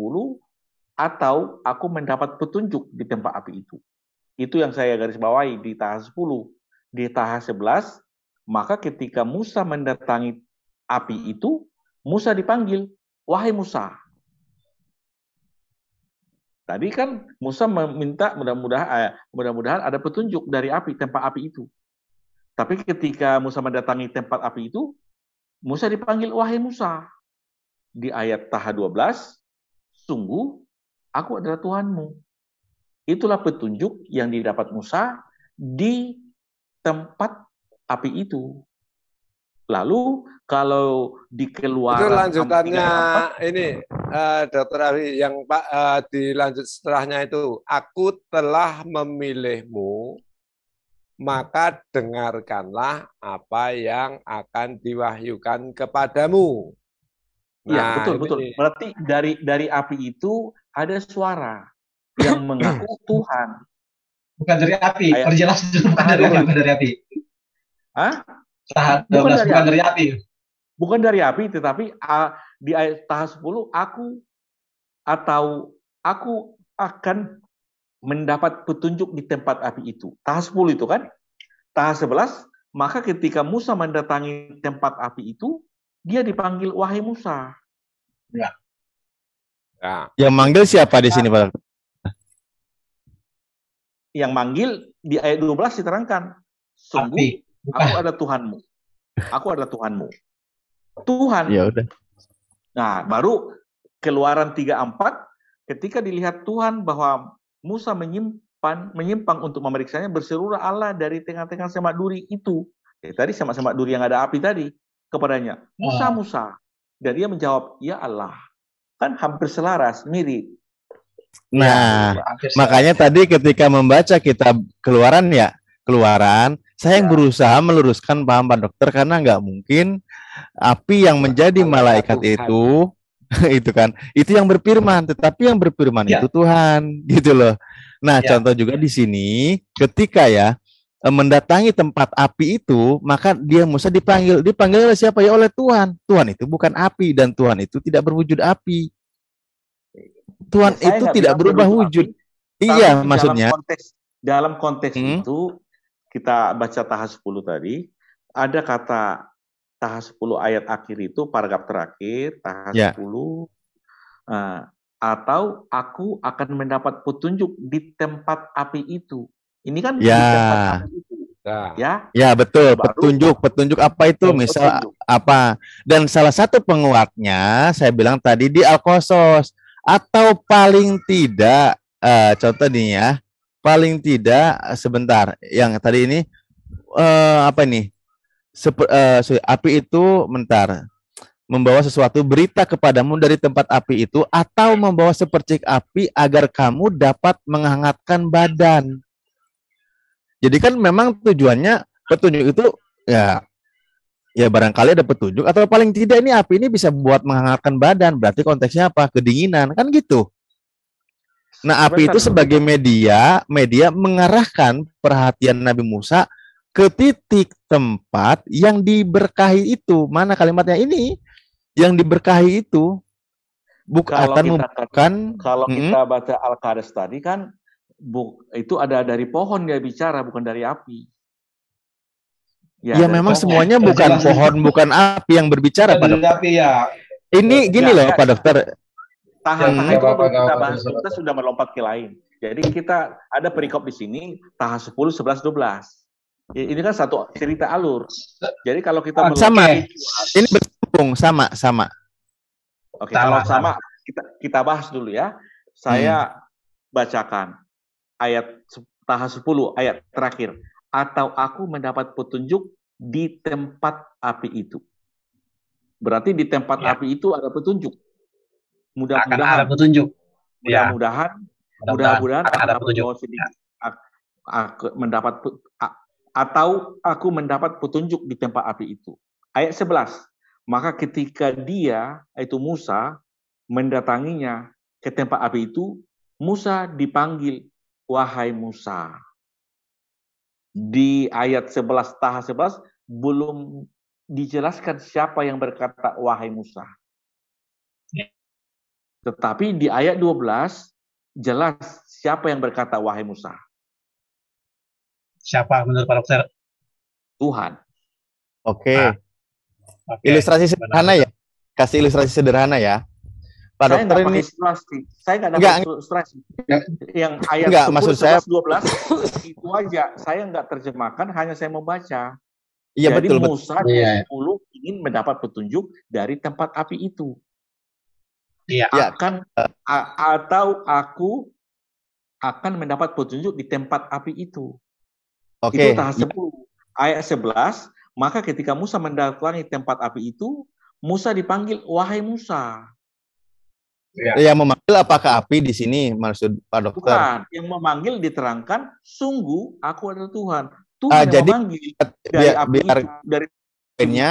atau aku mendapat petunjuk di tempat api itu. Itu yang saya garis bawahi di tahap 10. Di tahap 11, maka ketika Musa mendatangi api itu, Musa dipanggil, "Wahai Musa." Tadi kan Musa meminta mudah-mudahan eh, mudah-mudahan ada petunjuk dari api, tempat api itu. Tapi ketika Musa mendatangi tempat api itu, Musa dipanggil wahai Musa. Di ayat Taha 12, sungguh aku adalah Tuhanmu. Itulah petunjuk yang didapat Musa di tempat api itu. Lalu kalau di keluar lanjutannya apa? ini uh, Dokter Ari yang Pak uh, eh, dilanjut setelahnya itu aku telah memilihmu maka dengarkanlah apa yang akan diwahyukan kepadamu. Iya, ya betul, ini. betul. Berarti dari dari api itu ada suara yang mengaku Tuhan. Bukan dari api, perjelas dulu bukan ah, dari api, bukan dari api. Hah? Saat 12 bukan dari, bukan dari api. Bukan dari api, tetapi uh, di ayat tahap 10 aku atau aku akan mendapat petunjuk di tempat api itu. Tahap 10 itu kan? Tahap 11, maka ketika Musa mendatangi tempat api itu, dia dipanggil wahai Musa. Ya. Nah. Yang manggil siapa di sini, Pak? Yang manggil di ayat 12 diterangkan. Sungguh Aku ada Tuhanmu. Aku ada Tuhanmu. Tuhan. Ya udah. Nah, baru keluaran 34 ketika dilihat Tuhan bahwa Musa menyimpan menyimpang untuk memeriksanya berseru Allah dari tengah-tengah semak duri itu. Ya, tadi semak-semak duri yang ada api tadi kepadanya. Musa, wow. Ah. Musa. Dan dia menjawab, "Ya Allah." Kan hampir selaras, mirip. Nah, ya, makanya tadi ketika membaca kitab Keluaran ya, Keluaran saya ya. yang berusaha meluruskan paham Pak Dokter karena nggak mungkin api yang menjadi malaikat itu itu kan itu yang berfirman tetapi yang berfirman ya. itu Tuhan gitu loh. Nah, ya. contoh juga di sini ketika ya e, mendatangi tempat api itu, maka dia Musa dipanggil. Dipanggil oleh siapa ya? Oleh Tuhan. Tuhan itu bukan api dan Tuhan itu tidak berwujud api. Tuhan ya, itu tidak berubah wujud. Api, iya, maksudnya. Dalam konteks, dalam konteks hmm? itu kita baca tahap 10 tadi, ada kata tahap 10 ayat akhir itu paragraf terakhir, tahap yeah. 10 uh, atau aku akan mendapat petunjuk di tempat api itu. Ini kan yeah. di ya. tempat itu. Ya. ya. Ya betul. Baru, petunjuk, petunjuk apa itu? Petunjuk. Misal apa? Dan salah satu penguatnya saya bilang tadi di Alkosos atau paling tidak uh, contoh nih ya paling tidak sebentar yang tadi ini uh, apa ini Sep, uh, eh, sorry, api itu mentar membawa sesuatu berita kepadamu dari tempat api itu atau membawa sepercik api agar kamu dapat menghangatkan badan. Jadi kan memang tujuannya petunjuk itu ya ya barangkali ada petunjuk atau paling tidak ini api ini bisa buat menghangatkan badan. Berarti konteksnya apa? Kedinginan kan gitu. Nah, api itu sebagai media, media mengarahkan perhatian Nabi Musa ke titik tempat yang diberkahi itu. Mana kalimatnya ini? Yang diberkahi itu bukan kalau kita, bukan kalau -hmm. baca Al-Qaris tadi kan bu, itu ada dari pohon dia bicara bukan dari api. Ya, ya memang pohon. semuanya bukan pohon, bukan api yang berbicara pada. Ya. Ini ya, gini ya, loh, ya. Pak Dokter. Tahan-tahan iya, itu kita bahas, kita sudah melompat ke lain. Jadi kita ada perikop di sini, tahan 10, 11, 12. Ini kan satu cerita alur. Jadi kalau kita oh, sama. Ya. Ini berhubung sama sama. Oke, okay, kalau sama kita kita bahas dulu ya. Saya hmm. bacakan ayat tahan 10 ayat terakhir atau aku mendapat petunjuk di tempat api itu. Berarti di tempat ya. api itu ada petunjuk mudah-mudahan petunjuk. Mudah-mudahan ya. mudah-mudahan mudah ada petunjuk. Iya. aku mendapat atau aku mendapat petunjuk di tempat api itu. Ayat 11. Maka ketika dia itu Musa mendatanginya ke tempat api itu, Musa dipanggil, "Wahai Musa." Di ayat 11 tahap 11 belum dijelaskan siapa yang berkata wahai Musa. Tetapi di ayat 12 jelas siapa yang berkata wahai Musa? Siapa menurut para Dokter? Tuhan. Oke. Okay. Nah. Okay. Ilustrasi sederhana ya. Kasih ilustrasi sederhana ya. Pak saya dokter ini ilustrasi. Saya nggak dapat ilustrasi. Ya. Yang ayat enggak, 10, maksud 11, saya... 12 itu aja. Saya enggak terjemahkan, hanya saya membaca. Iya, Jadi betul, Musa betul. Iya. 10 ingin mendapat petunjuk dari tempat api itu. Ya, Ya. Akan kan, eh, a, atau aku akan mendapat petunjuk di tempat api itu. Oke. Okay. Itu tahap 10. Ayat 11, maka ketika Musa mendatangi tempat api itu, Musa dipanggil, "Wahai Musa." Ya. Yang memanggil apakah api di sini maksud Pak Dokter? Bukan, yang memanggil diterangkan, "Sungguh aku adalah Tuhan." Tuhan uh, yang jadi, memanggil dari biar, api biar, itu, dari poinnya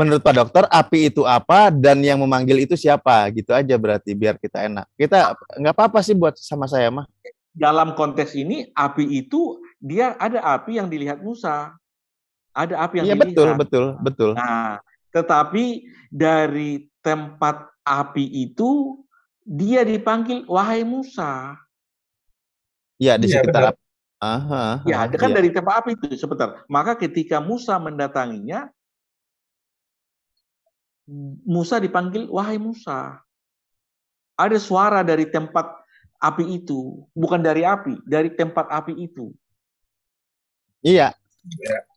menurut Pak Dokter api itu apa dan yang memanggil itu siapa gitu aja berarti biar kita enak kita nggak apa-apa sih buat sama saya mah dalam konteks ini api itu dia ada api yang dilihat Musa ada api yang ya, dilihat betul betul betul nah tetapi dari tempat api itu dia dipanggil wahai Musa ya di iya, sekitar ya, Aha, ya, kan iya. dari tempat api itu sebentar. Maka ketika Musa mendatanginya, Musa dipanggil, "Wahai Musa." Ada suara dari tempat api itu, bukan dari api, dari tempat api itu. Iya.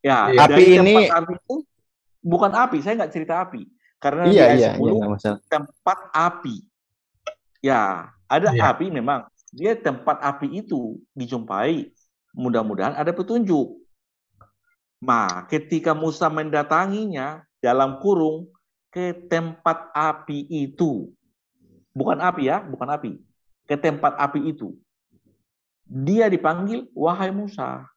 Ya, iya. api ini api itu bukan api, saya nggak cerita api. Karena iya, di ayat iya, 10 iya, tempat api. Ya, ada iya. api memang. Dia tempat api itu dijumpai. Mudah-mudahan ada petunjuk. Nah, ketika Musa mendatanginya dalam kurung ke tempat api itu. Bukan api ya, bukan api. Ke tempat api itu. Dia dipanggil, wahai Musa.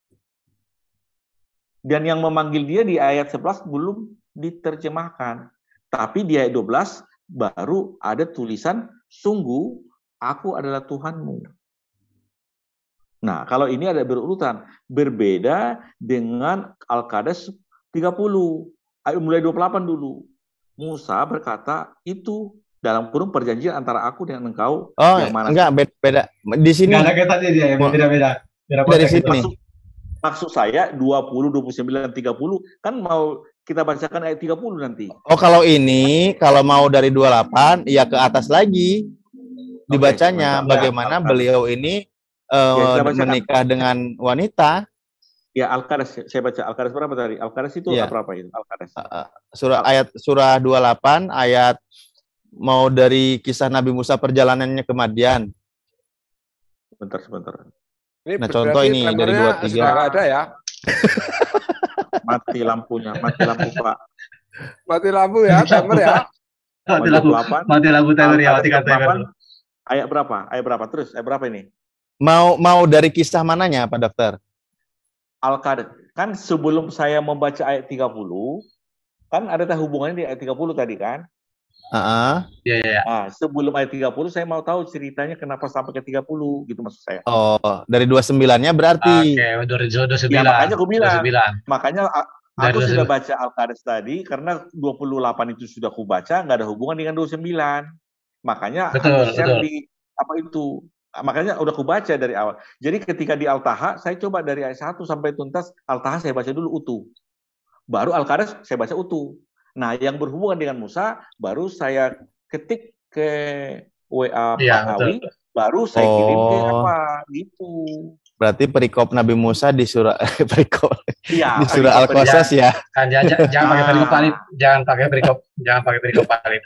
Dan yang memanggil dia di ayat 11 belum diterjemahkan. Tapi di ayat 12 baru ada tulisan, sungguh aku adalah Tuhanmu. Nah, kalau ini ada berurutan. Berbeda dengan Al-Qadas 30. Ayo mulai 28 dulu. Musa berkata itu dalam kurung perjanjian antara aku dengan engkau oh, yang mana enggak beda, beda. di sini enggak ada kaitannya dia oh. beda beda, beda dari sini maksud, maksud saya 20 29 30 kan mau kita bacakan ayat 30 nanti oh kalau ini kalau mau dari 28 ya ke atas lagi dibacanya okay, bagaimana ya, beliau ini uh, ya, menikah dengan wanita Ya Al-Kanas saya baca Al-Kanas berapa tadi? Al-Kanas itu ya. berapa itu? Al-Kanas. Ah, ah. Surah Al ayat surah 28 ayat mau dari kisah Nabi Musa perjalanannya ke Madian. Sebentar sebentar. Ini nah contoh ini dari 23. Sudah ada ya. mati lampunya, mati lampu Pak. Mati lampu ya, timer ya. Mati lampu, mati lampu timer ya, mati kan timer. Ayat berapa? Ayat berapa? Terus ayat berapa ini? Mau mau dari kisah mananya Pak Dokter? al qadr Kan sebelum saya membaca ayat 30, kan ada hubungannya di ayat 30 tadi kan? uh -huh. Yeah, yeah, yeah. Nah, sebelum ayat 30 saya mau tahu ceritanya kenapa sampai ke 30 gitu maksud saya. Oh, dari 29-nya berarti. Oke, okay, 29. Ya, makanya aku bilang. 29. Makanya aku 29. sudah baca al qadr tadi karena 28 itu sudah aku baca nggak ada hubungan dengan 29. Makanya betul, aku betul. di apa itu makanya udah aku baca dari awal. Jadi ketika di Al-Taha, saya coba dari ayat 1 sampai tuntas, Al-Taha saya baca dulu utuh. Baru al qadas saya baca utuh. Nah, yang berhubungan dengan Musa, baru saya ketik ke WA ya, Pak Awi, baru saya oh. kirim ke oh. apa, itu? Berarti perikop Nabi Musa di surah perikop ya, di surah Al-Qasas ya. Kan, jangan, jangan pakai perikop palit, jangan pakai perikop, jangan pakai perikop palit.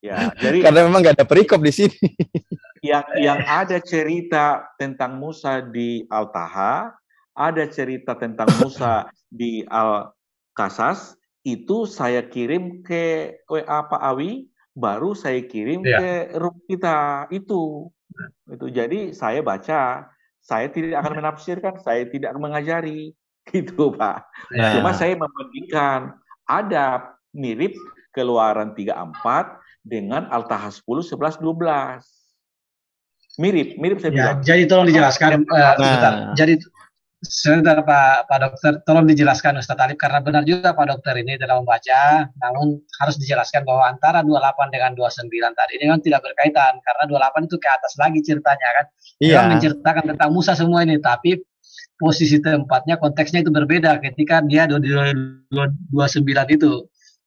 Ya, jadi karena memang nggak ada perikop di sini. yang eh. yang ada cerita tentang Musa di Al-Taha, ada cerita tentang Musa di Al-Kasas, itu saya kirim ke WA Pak Awi, baru saya kirim ya. ke ruh kita itu. Itu jadi saya baca, saya tidak akan iya. menafsirkan, saya tidak mengajari gitu, Pak. Ya. Cuma iya. saya membandingkan ada mirip keluaran 34 dengan Al-Taha 10 11 12 mirip mirip saya ya, Jadi tolong dijelaskan oh, eh, nah. uh, Jadi sebentar Pak Pak Dokter tolong dijelaskan Ustaz Alif karena benar juga Pak Dokter ini dalam membaca namun harus dijelaskan bahwa antara 28 dengan 29 tadi ini kan tidak berkaitan karena 28 itu ke atas lagi ceritanya kan. Iya. Yeah. menceritakan tentang Musa semua ini tapi posisi tempatnya konteksnya itu berbeda ketika dia 29 itu.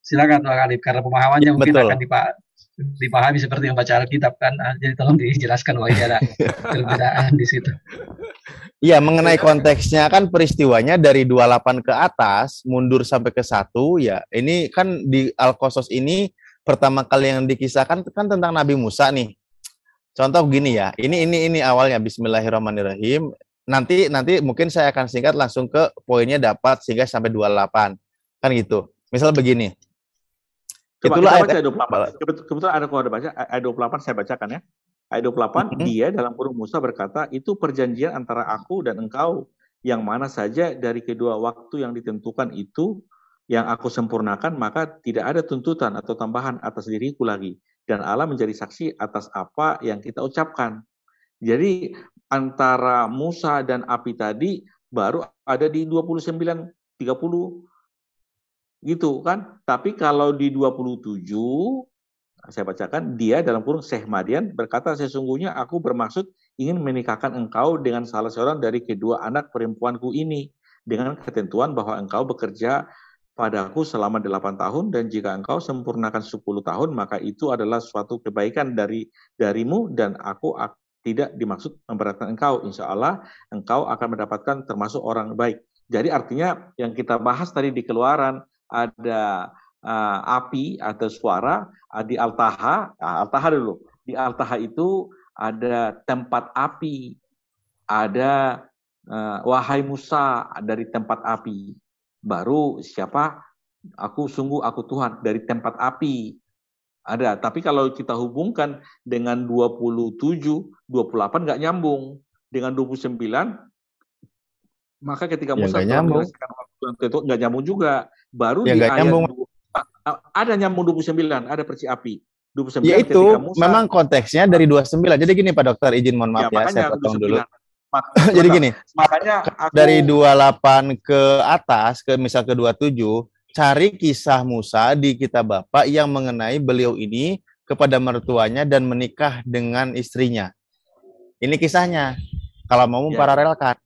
Silakan Pak Alif karena pemahamannya ya, mungkin betul. akan dipa dipahami seperti membaca Alkitab kan. Ah, jadi tolong dijelaskan bahwa ada perbedaan di situ. Iya, mengenai konteksnya kan peristiwanya dari 28 ke atas, mundur sampai ke satu ya. Ini kan di Al-Qasas ini pertama kali yang dikisahkan kan tentang Nabi Musa nih. Contoh gini ya, ini ini ini awalnya Bismillahirrahmanirrahim. Nanti nanti mungkin saya akan singkat langsung ke poinnya dapat sehingga sampai 28. Kan gitu. Misal begini, Coba Itulah kita baca ayat 28. Kebetulan ada kalau ada baca ayat 28 saya bacakan ya. Ayat 28 mm -hmm. dia dalam kurung Musa berkata, "Itu perjanjian antara aku dan engkau yang mana saja dari kedua waktu yang ditentukan itu yang aku sempurnakan, maka tidak ada tuntutan atau tambahan atas diriku lagi. Dan Allah menjadi saksi atas apa yang kita ucapkan. Jadi antara Musa dan api tadi baru ada di 29, 30, gitu kan. Tapi kalau di 27 saya bacakan dia dalam kurung Syekh Madian berkata sesungguhnya aku bermaksud ingin menikahkan engkau dengan salah seorang dari kedua anak perempuanku ini dengan ketentuan bahwa engkau bekerja padaku selama 8 tahun dan jika engkau sempurnakan 10 tahun maka itu adalah suatu kebaikan dari darimu dan aku tidak dimaksud memberatkan engkau insya Allah engkau akan mendapatkan termasuk orang baik jadi artinya yang kita bahas tadi di keluaran ada uh, api atau suara uh, di altaha, uh, altaha dulu. Di altaha itu ada tempat api, ada uh, wahai Musa dari tempat api. Baru siapa? Aku sungguh aku Tuhan dari tempat api. Ada, tapi kalau kita hubungkan dengan 27, 28 nggak nyambung. Dengan 29, maka ketika ya, Musa ya, nyambung. waktu nyambung juga. Baru ya, di ayat nyambung. 2, ada nyambung 29, ada perci api. 29 ya itu memang konteksnya dari 29. Ah. Jadi gini Pak Dokter, izin mohon maaf ya, ya saya potong dulu. Jadi gini, makanya aku... dari 28 ke atas ke misal ke 27, cari kisah Musa di kitab Bapak yang mengenai beliau ini kepada mertuanya dan menikah dengan istrinya. Ini kisahnya. Kalau mau ya. memparalelkan.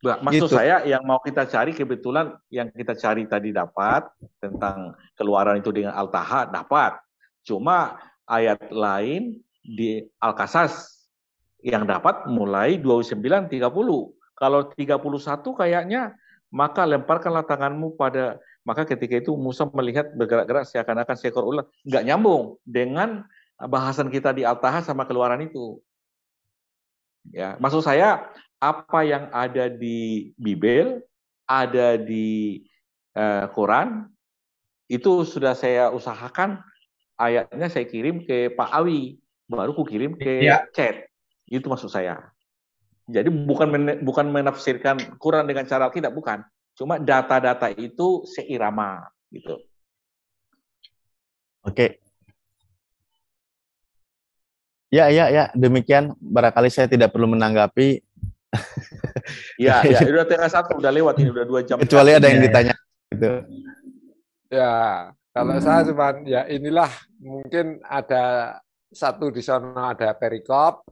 Nah, maksud gitu. saya yang mau kita cari kebetulan yang kita cari tadi dapat tentang keluaran itu dengan Al-Taha dapat. Cuma ayat lain di Al-Kasas yang dapat mulai tiga puluh Kalau 31 kayaknya maka lemparkanlah tanganmu pada maka ketika itu Musa melihat bergerak-gerak seakan-akan seekor ular nggak nyambung dengan bahasan kita di Al-Taha sama keluaran itu. Ya, maksud saya apa yang ada di Bibel, ada di eh, Quran, itu sudah saya usahakan ayatnya saya kirim ke Pak Awi, baru ku kirim ke ya. chat. Itu maksud saya. Jadi bukan men bukan menafsirkan Quran dengan cara tidak bukan, cuma data-data itu seirama gitu. Oke. Ya, ya, ya. Demikian. Barangkali saya tidak perlu menanggapi ya, ya, udah tengah satu, udah lewat ini, udah dua jam. Kecuali ada yang iya, iya. ditanya gitu. Ya, kalau hmm. saya cuma ya inilah mungkin ada satu di sana ada perikop,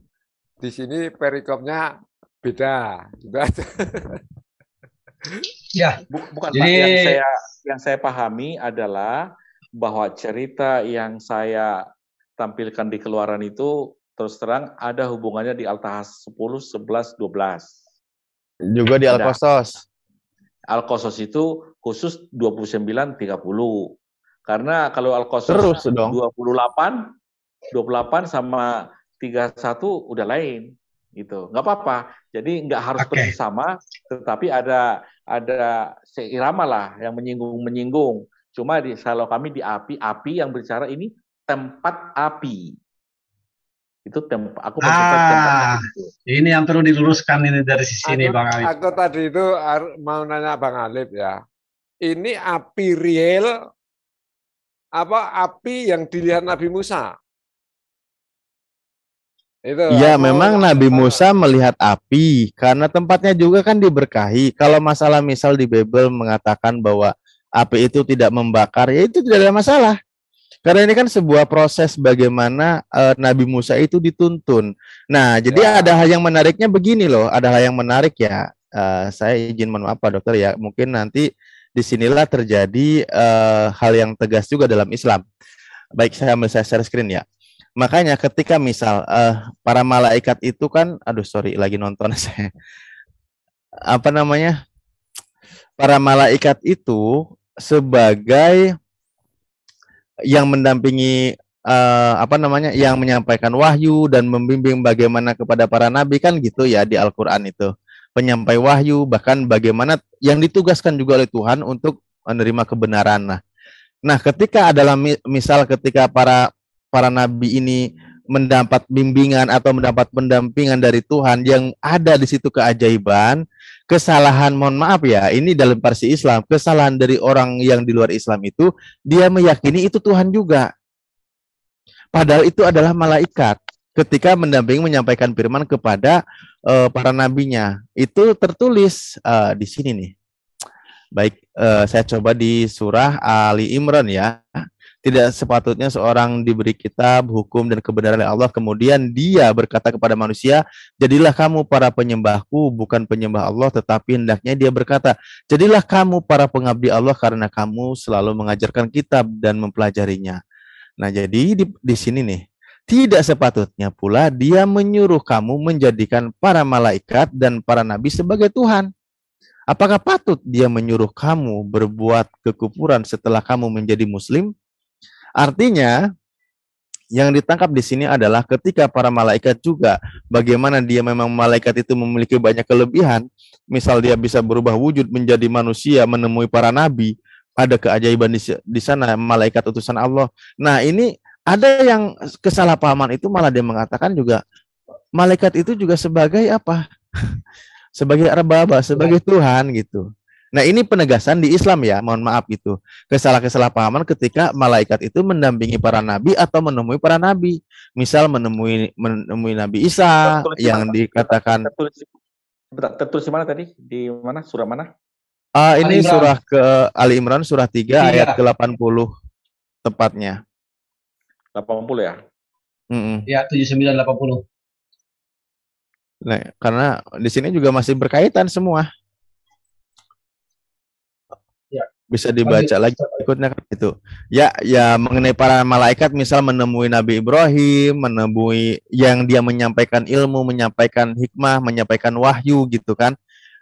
di sini perikopnya beda, gitu Ya, bukan Jadi... Pak, yang saya yang saya pahami adalah bahwa cerita yang saya tampilkan di keluaran itu terus terang ada hubungannya di Al-Tahas 10, 11, 12. Juga di Al-Qasas. Al-Qasas itu khusus 29, 30. Karena kalau al delapan 28, dong. 28 sama 31 udah lain gitu nggak apa-apa jadi nggak harus okay. sama tetapi ada ada seirama lah yang menyinggung menyinggung cuma di kalau kami di api api yang bicara ini tempat api itu temp aku ah, itu. ini yang perlu diluruskan ini dari sisi ini bang Alif. Aku tadi itu mau nanya bang Alif ya. Ini api real apa api yang dilihat Nabi Musa? Itu ya aku, memang Nabi Musa melihat api karena tempatnya juga kan diberkahi. Kalau masalah misal di Bebel mengatakan bahwa api itu tidak membakar, ya itu tidak ada masalah. Karena ini kan sebuah proses bagaimana uh, Nabi Musa itu dituntun. Nah, jadi ya. ada hal yang menariknya begini loh, ada hal yang menarik ya. Uh, saya izin mohon maaf Pak Dokter ya, mungkin nanti disinilah terjadi uh, hal yang tegas juga dalam Islam. Baik, saya ambil saya share screen ya. Makanya ketika misal uh, para malaikat itu kan, aduh sorry lagi nonton saya. Apa namanya? Para malaikat itu sebagai yang mendampingi uh, apa namanya yang menyampaikan wahyu dan membimbing bagaimana kepada para nabi kan gitu ya di Al-Qur'an itu. Penyampai wahyu bahkan bagaimana yang ditugaskan juga oleh Tuhan untuk menerima kebenaran. Nah, nah ketika adalah misal ketika para para nabi ini mendapat bimbingan atau mendapat pendampingan dari Tuhan yang ada di situ keajaiban kesalahan mohon maaf ya ini dalam versi Islam kesalahan dari orang yang di luar Islam itu dia meyakini itu Tuhan juga padahal itu adalah malaikat ketika mendamping menyampaikan firman kepada uh, para nabinya itu tertulis uh, di sini nih baik uh, saya coba di surah Ali Imran ya tidak sepatutnya seorang diberi kitab, hukum, dan kebenaran oleh Allah. Kemudian dia berkata kepada manusia, jadilah kamu para penyembahku, bukan penyembah Allah, tetapi hendaknya dia berkata, jadilah kamu para pengabdi Allah karena kamu selalu mengajarkan kitab dan mempelajarinya. Nah, jadi di, di sini nih, tidak sepatutnya pula dia menyuruh kamu menjadikan para malaikat dan para nabi sebagai Tuhan. Apakah patut dia menyuruh kamu berbuat kekufuran setelah kamu menjadi muslim? Artinya yang ditangkap di sini adalah ketika para malaikat juga bagaimana dia memang malaikat itu memiliki banyak kelebihan. Misal dia bisa berubah wujud menjadi manusia, menemui para nabi, ada keajaiban di, di sana malaikat utusan Allah. Nah, ini ada yang kesalahpahaman itu malah dia mengatakan juga malaikat itu juga sebagai apa? sebagai arbaba, sebagai iya. Tuhan gitu. Nah ini penegasan di Islam ya, mohon maaf gitu. kesalahan kesalahpahaman ketika malaikat itu mendampingi para nabi atau menemui para nabi. Misal menemui menemui Nabi Isa tertulis yang mana? dikatakan tertulis, tertulis di mana tadi? Di mana? Surah mana? Uh, ini al surah ke Ali Imran surah 3 iya. ayat ke-80 tepatnya. 80 ya? Mm -mm. Ya, 79 80. Nah, karena di sini juga masih berkaitan semua. bisa dibaca lagi berikutnya kan itu. Ya, ya mengenai para malaikat misal menemui Nabi Ibrahim, menemui yang dia menyampaikan ilmu, menyampaikan hikmah, menyampaikan wahyu gitu kan.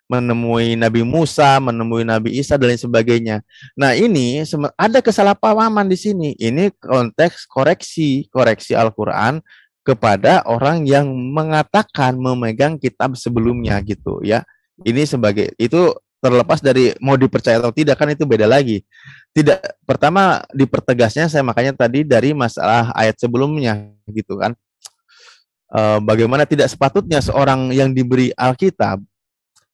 Menemui Nabi Musa, menemui Nabi Isa dan lain sebagainya. Nah, ini ada kesalahpahaman di sini. Ini konteks koreksi, koreksi Al-Qur'an kepada orang yang mengatakan memegang kitab sebelumnya gitu ya. Ini sebagai itu terlepas dari mau dipercaya atau tidak kan itu beda lagi. Tidak pertama dipertegasnya saya makanya tadi dari masalah ayat sebelumnya gitu kan. E, bagaimana tidak sepatutnya seorang yang diberi Alkitab,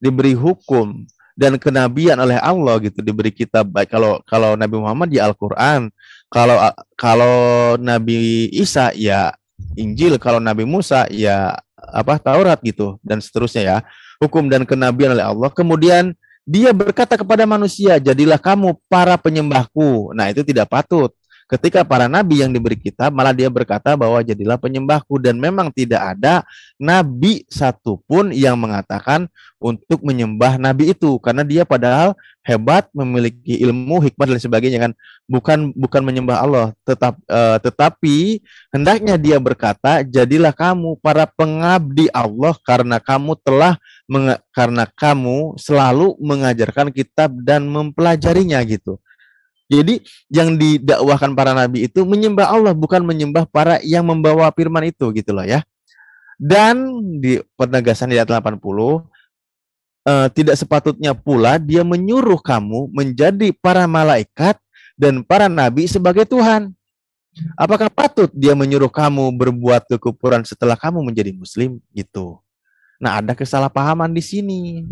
diberi hukum dan kenabian oleh Allah gitu, diberi kitab baik kalau kalau Nabi Muhammad di ya Al-Qur'an, kalau kalau Nabi Isa ya Injil, kalau Nabi Musa ya apa Taurat gitu dan seterusnya ya. Hukum dan kenabian oleh Allah. Kemudian dia berkata kepada manusia, jadilah kamu para penyembahku. Nah itu tidak patut. Ketika para nabi yang diberi kitab, malah dia berkata bahwa jadilah penyembahku. Dan memang tidak ada nabi satupun yang mengatakan untuk menyembah nabi itu. Karena dia padahal hebat, memiliki ilmu, hikmah, dan sebagainya kan. Bukan bukan menyembah Allah, tetap eh, tetapi hendaknya dia berkata, jadilah kamu para pengabdi Allah karena kamu telah karena kamu selalu mengajarkan kitab dan mempelajarinya gitu. Jadi yang didakwahkan para nabi itu menyembah Allah bukan menyembah para yang membawa firman itu gitu loh ya. Dan di penegasan di ayat 80 eh, tidak sepatutnya pula dia menyuruh kamu menjadi para malaikat dan para nabi sebagai Tuhan. Apakah patut dia menyuruh kamu berbuat kekufuran setelah kamu menjadi muslim gitu. Nah, ada kesalahpahaman di sini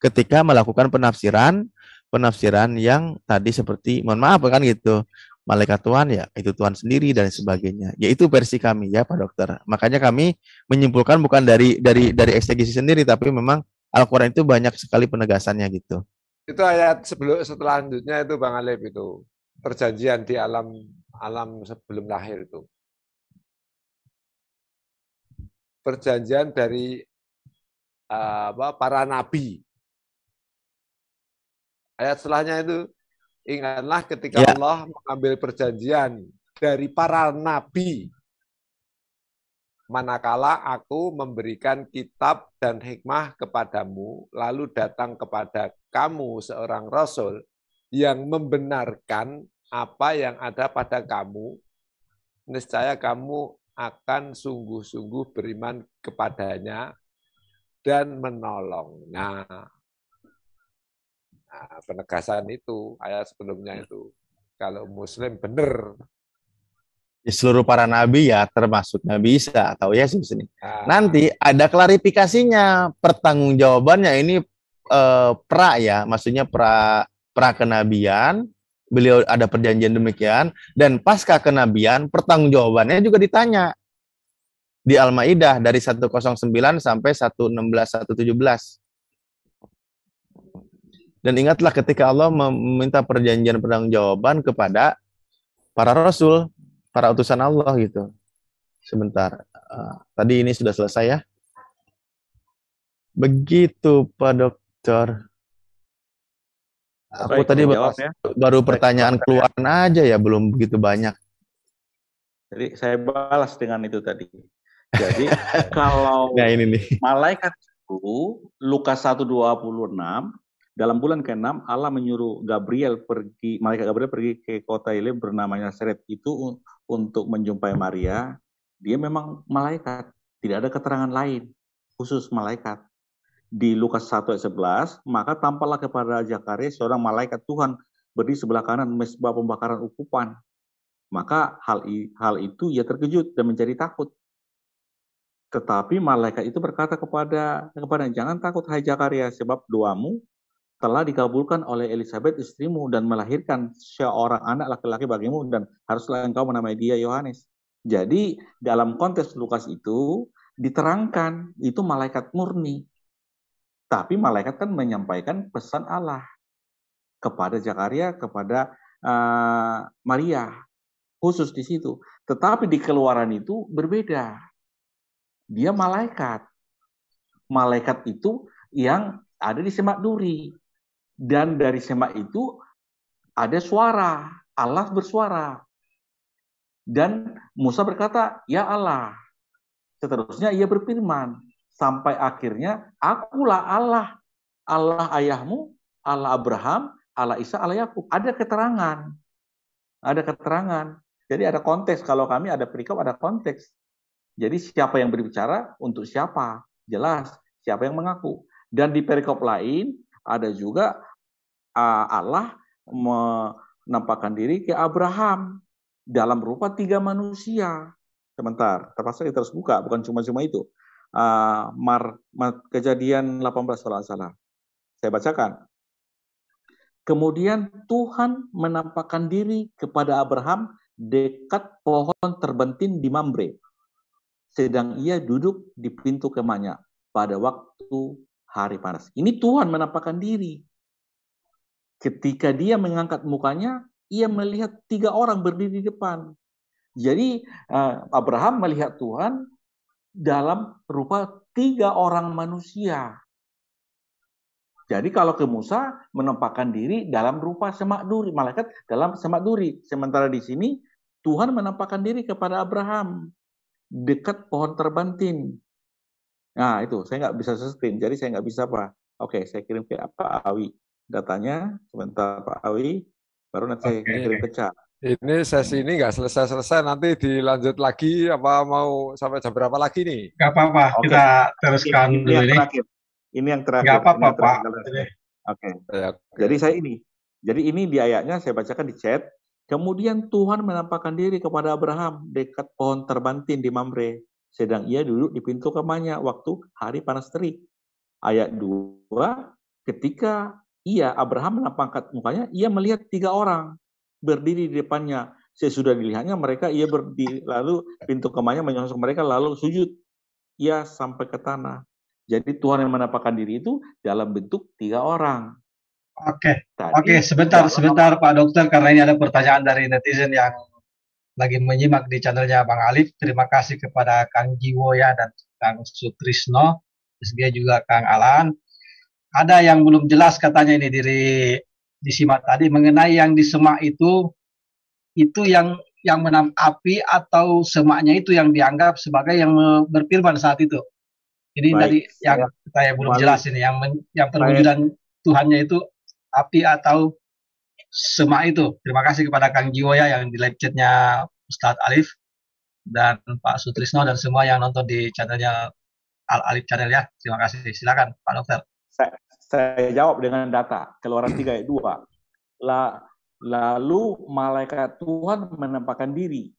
ketika melakukan penafsiran penafsiran yang tadi seperti mohon maaf kan gitu malaikat Tuhan ya itu Tuhan sendiri dan sebagainya ya itu versi kami ya Pak Dokter makanya kami menyimpulkan bukan dari dari dari eksegesi sendiri tapi memang Al-Quran itu banyak sekali penegasannya gitu itu ayat sebelum setelah selanjutnya itu Bang Alif itu perjanjian di alam alam sebelum lahir itu perjanjian dari eh, apa para nabi Ayat setelahnya itu ingatlah ketika ya. Allah mengambil perjanjian dari para nabi manakala aku memberikan kitab dan hikmah kepadamu lalu datang kepada kamu seorang rasul yang membenarkan apa yang ada pada kamu niscaya kamu akan sungguh-sungguh beriman kepadanya dan menolongnya. Nah, penegasan itu ayat sebelumnya ya. itu. Kalau muslim benar. Di seluruh para nabi ya termasuk Nabi Isa atau Yesus ini. Nah. Nanti ada klarifikasinya, pertanggungjawabannya ini eh, pra ya, maksudnya pra pra kenabian, beliau ada perjanjian demikian dan pasca kenabian pertanggungjawabannya juga ditanya di Al-Maidah dari 109 sampai 116 117. Dan ingatlah ketika Allah meminta perjanjian jawaban kepada para rasul, para utusan Allah gitu. Sebentar. Uh, tadi ini sudah selesai ya. Begitu Pak Dokter. Aku Baik, tadi baru, ya. baru pertanyaan ya. keluaran aja ya, belum begitu banyak. Jadi saya balas dengan itu tadi. Jadi kalau nah, ini nih. malaikat itu Lukas 1:26 dalam bulan ke-6 Allah menyuruh Gabriel pergi malaikat Gabriel pergi ke kota Ile bernamanya Seret itu untuk menjumpai Maria. Dia memang malaikat, tidak ada keterangan lain khusus malaikat. Di Lukas 1 ayat 11, maka tampaklah kepada Zakaria seorang malaikat Tuhan berdiri sebelah kanan mesbah pembakaran ukupan. Maka hal hal itu ia terkejut dan menjadi takut. Tetapi malaikat itu berkata kepada kepada jangan takut hai Zakaria sebab doamu telah dikabulkan oleh Elizabeth istrimu dan melahirkan seorang anak laki-laki bagimu dan haruslah engkau menamai dia Yohanes. Jadi dalam konteks Lukas itu diterangkan itu malaikat murni. Tapi malaikat kan menyampaikan pesan Allah kepada Zakaria, kepada uh, Maria khusus di situ. Tetapi di keluaran itu berbeda. Dia malaikat. Malaikat itu yang ada di semak duri dan dari semak itu ada suara, Allah bersuara. Dan Musa berkata, "Ya Allah." Seterusnya ia berfirman sampai akhirnya, "Akulah Allah, Allah ayahmu, Allah Abraham, Allah Isa, Allah Yakub." Ada keterangan. Ada keterangan. Jadi ada konteks kalau kami ada perikop ada konteks. Jadi siapa yang berbicara untuk siapa? Jelas siapa yang mengaku. Dan di perikop lain ada juga ah, Allah menampakkan diri ke Abraham dalam rupa tiga manusia. Sebentar, terpaksa kita terus buka, bukan cuma-cuma itu. Ah, Mar, kejadian 18 salah salah. Saya bacakan. Kemudian Tuhan menampakkan diri kepada Abraham dekat pohon terbentin di Mamre. Sedang ia duduk di pintu kemahnya pada waktu hari panas. Ini Tuhan menampakkan diri. Ketika dia mengangkat mukanya, ia melihat tiga orang berdiri di depan. Jadi eh, Abraham melihat Tuhan dalam rupa tiga orang manusia. Jadi kalau ke Musa menampakkan diri dalam rupa semak duri, malaikat dalam semak duri. Sementara di sini Tuhan menampakkan diri kepada Abraham dekat pohon terbantin. Nah itu saya nggak bisa sustain, jadi saya nggak bisa apa. Oke, saya kirim ke Pak Awi datanya, sebentar Pak Awi, baru nanti okay. saya kirim ke Cak. Ini sesi ini nggak selesai-selesai, nanti dilanjut lagi apa mau sampai jam berapa lagi nih? Nggak apa-apa, okay. kita teruskan ini, ini dulu ini. Terakhir. Ini yang terakhir. Nggak apa-apa, Pak. Oke. Okay. Ya, okay. Jadi saya ini, jadi ini di ayatnya saya bacakan di chat. Kemudian Tuhan menampakkan diri kepada Abraham dekat pohon terbantin di Mamre sedang ia duduk di pintu kamarnya waktu hari panas terik. Ayat 2, ketika ia Abraham menampangkan mukanya, ia melihat tiga orang berdiri di depannya. Sesudah dilihatnya mereka, ia berdiri lalu pintu kamarnya menyongsong mereka lalu sujud. Ia sampai ke tanah. Jadi Tuhan yang menampakkan diri itu dalam bentuk tiga orang. Oke, okay. oke okay, sebentar, sebentar Pak Dokter, karena ini ada pertanyaan dari netizen yang lagi menyimak di channelnya Bang Alif. Terima kasih kepada Kang Jiwo ya dan Kang Sutrisno. Terus dia juga Kang Alan. Ada yang belum jelas katanya ini dari disimak tadi mengenai yang di semak itu itu yang yang menam api atau semaknya itu yang dianggap sebagai yang berfirman saat itu. Ini Baik, dari yang saya belum jelas ini yang men, yang perwujudan Tuhannya itu api atau semak itu. Terima kasih kepada Kang Jiwoya yang di live chatnya Ustadz Alif dan Pak Sutrisno dan semua yang nonton di channelnya Al Alif channel ya. Terima kasih. Silakan Pak Dokter. Saya, saya jawab dengan data keluaran 3 ayat 2. La, lalu malaikat Tuhan menampakkan diri.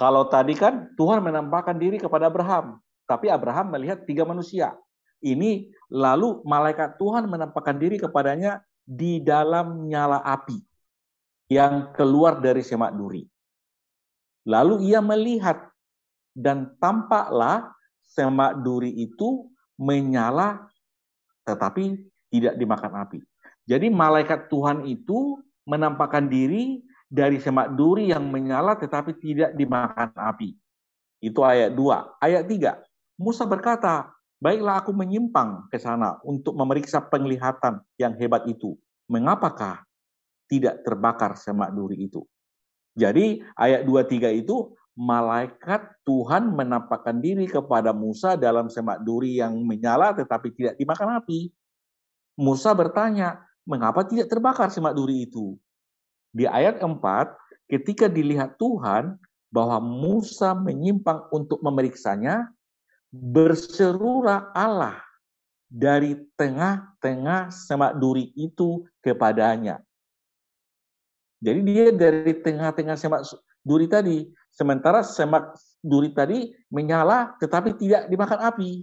Kalau tadi kan Tuhan menampakkan diri kepada Abraham, tapi Abraham melihat tiga manusia. Ini lalu malaikat Tuhan menampakkan diri kepadanya di dalam nyala api yang keluar dari semak duri. Lalu ia melihat dan tampaklah semak duri itu menyala tetapi tidak dimakan api. Jadi malaikat Tuhan itu menampakkan diri dari semak duri yang menyala tetapi tidak dimakan api. Itu ayat 2. Ayat 3. Musa berkata, "Baiklah aku menyimpang ke sana untuk memeriksa penglihatan yang hebat itu. Mengapakah tidak terbakar semak duri itu. Jadi ayat 23 itu malaikat Tuhan menampakkan diri kepada Musa dalam semak duri yang menyala tetapi tidak dimakan api. Musa bertanya, mengapa tidak terbakar semak duri itu? Di ayat 4, ketika dilihat Tuhan bahwa Musa menyimpang untuk memeriksanya, berserulah Allah dari tengah-tengah semak duri itu kepadanya. Jadi dia dari tengah-tengah semak duri tadi. Sementara semak duri tadi menyala tetapi tidak dimakan api.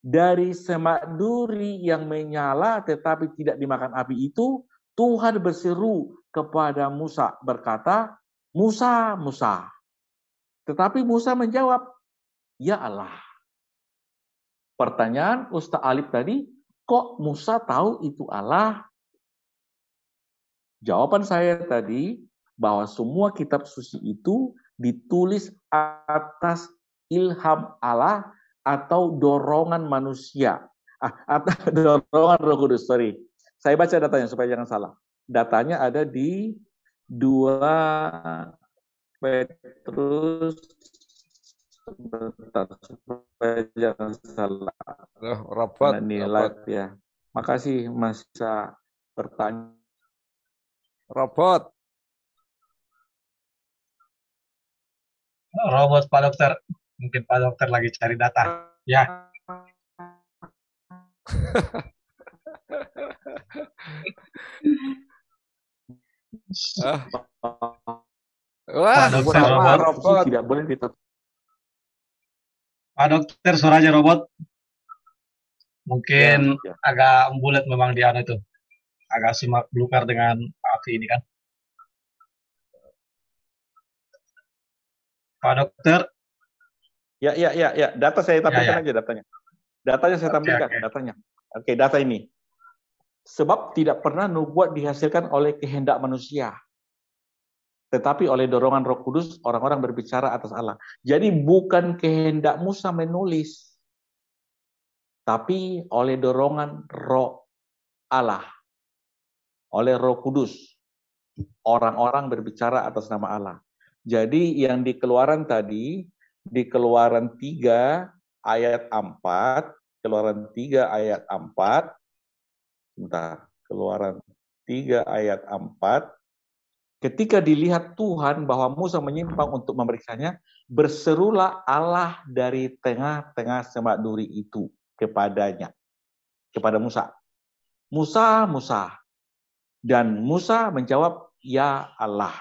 Dari semak duri yang menyala tetapi tidak dimakan api itu, Tuhan berseru kepada Musa berkata, Musa, Musa. Tetapi Musa menjawab, Ya Allah. Pertanyaan Ustaz Alif tadi, kok Musa tahu itu Allah Jawaban saya tadi bahwa semua kitab suci itu ditulis atas ilham Allah atau dorongan manusia. Ah, atau dorongan Roh Kudus, sorry. Saya baca datanya supaya jangan salah. Datanya ada di 2 Petrus bentar supaya jangan salah. Rapat, nah, ya. Makasih Mas bertanya. Robot. Robot Pak Dokter. Mungkin Pak Dokter lagi cari data. Ya. Ah. Wah, Pak dokter, robot. robot. Tidak boleh ditutup. Pak dokter, aja robot. Mungkin ya, ya. agak bulat memang di anu itu. Agak simak blukar dengan aksi ini kan. Pak Dokter. Ya, ya, ya, ya. Data saya ya, tampilkan ya, ya. aja datanya. Datanya saya tampilkan, okay, okay. datanya. Oke, okay, data ini. Sebab tidak pernah nubuat dihasilkan oleh kehendak manusia. Tetapi oleh dorongan roh kudus, orang-orang berbicara atas Allah. Jadi bukan kehendak Musa menulis. Tapi oleh dorongan roh Allah oleh Roh Kudus. Orang-orang berbicara atas nama Allah. Jadi yang di keluaran tadi, di keluaran 3 ayat 4, keluaran 3 ayat 4, sebentar, keluaran 3 ayat 4, ketika dilihat Tuhan bahwa Musa menyimpang untuk memeriksanya, berserulah Allah dari tengah-tengah semak duri itu kepadanya, kepada Musa. Musa, Musa, dan Musa menjawab, "Ya Allah."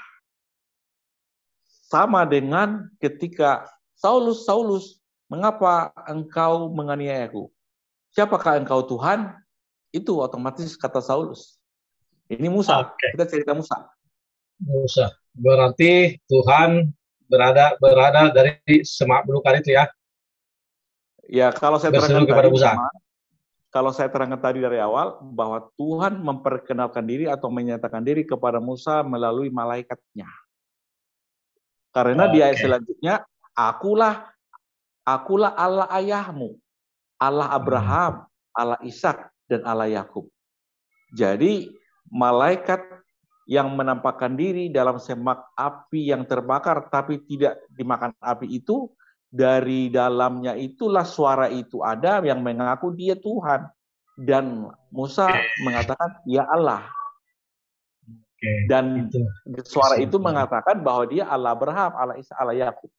Sama dengan ketika Saulus, Saulus, mengapa engkau menganiaya aku? Siapakah engkau Tuhan? Itu otomatis kata Saulus. Ini Musa. Okay. Kita cerita Musa. Musa. Berarti Tuhan berada berada dari semak belukar itu ya. Ya, kalau saya terangkan kepada Musa. Sama, kalau saya terangkan tadi dari awal bahwa Tuhan memperkenalkan diri atau menyatakan diri kepada Musa melalui malaikatnya. Karena oh, di ayat okay. selanjutnya, akulah akulah Allah ayahmu, Allah hmm. Abraham, Allah Ishak dan Allah Yakub. Jadi malaikat yang menampakkan diri dalam semak api yang terbakar tapi tidak dimakan api itu dari dalamnya itulah suara itu ada yang mengaku dia Tuhan dan Musa mengatakan ya Allah dan suara itu mengatakan bahwa dia Allah Abraham, Allah Isa, Allah Yakub.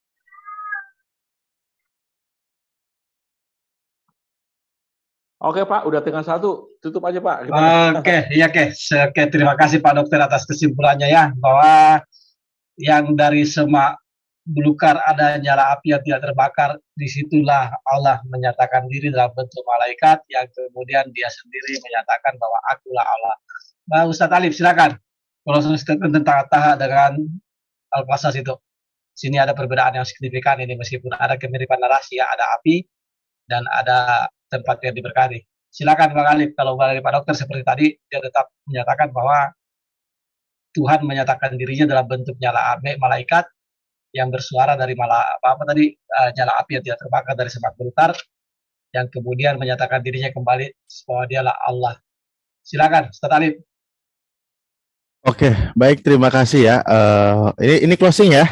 Oke Pak, udah tinggal satu, tutup aja Pak. Oke, iya oke, oke terima kasih Pak Dokter atas kesimpulannya ya bahwa yang dari semua belukar ada nyala api yang tidak terbakar, disitulah Allah menyatakan diri dalam bentuk malaikat yang kemudian dia sendiri menyatakan bahwa akulah Allah. Nah, Ustadz Alif, silakan. Kalau statement tentang Taha dengan Al-Qasas itu. Sini ada perbedaan yang signifikan ini meskipun ada kemiripan narasi ya, ada api dan ada tempat yang diberkati. Silakan Bang Alif, kalau Bang Alif Pak Dokter seperti tadi, dia tetap menyatakan bahwa Tuhan menyatakan dirinya dalam bentuk nyala api malaikat yang bersuara dari malah apa apa tadi uh, nyala api yang tidak terbakar dari semak belukar yang kemudian menyatakan dirinya kembali bahwa dialah Allah. Silakan, Ustaz Alif. Oke, baik terima kasih ya. Uh, ini ini closing ya.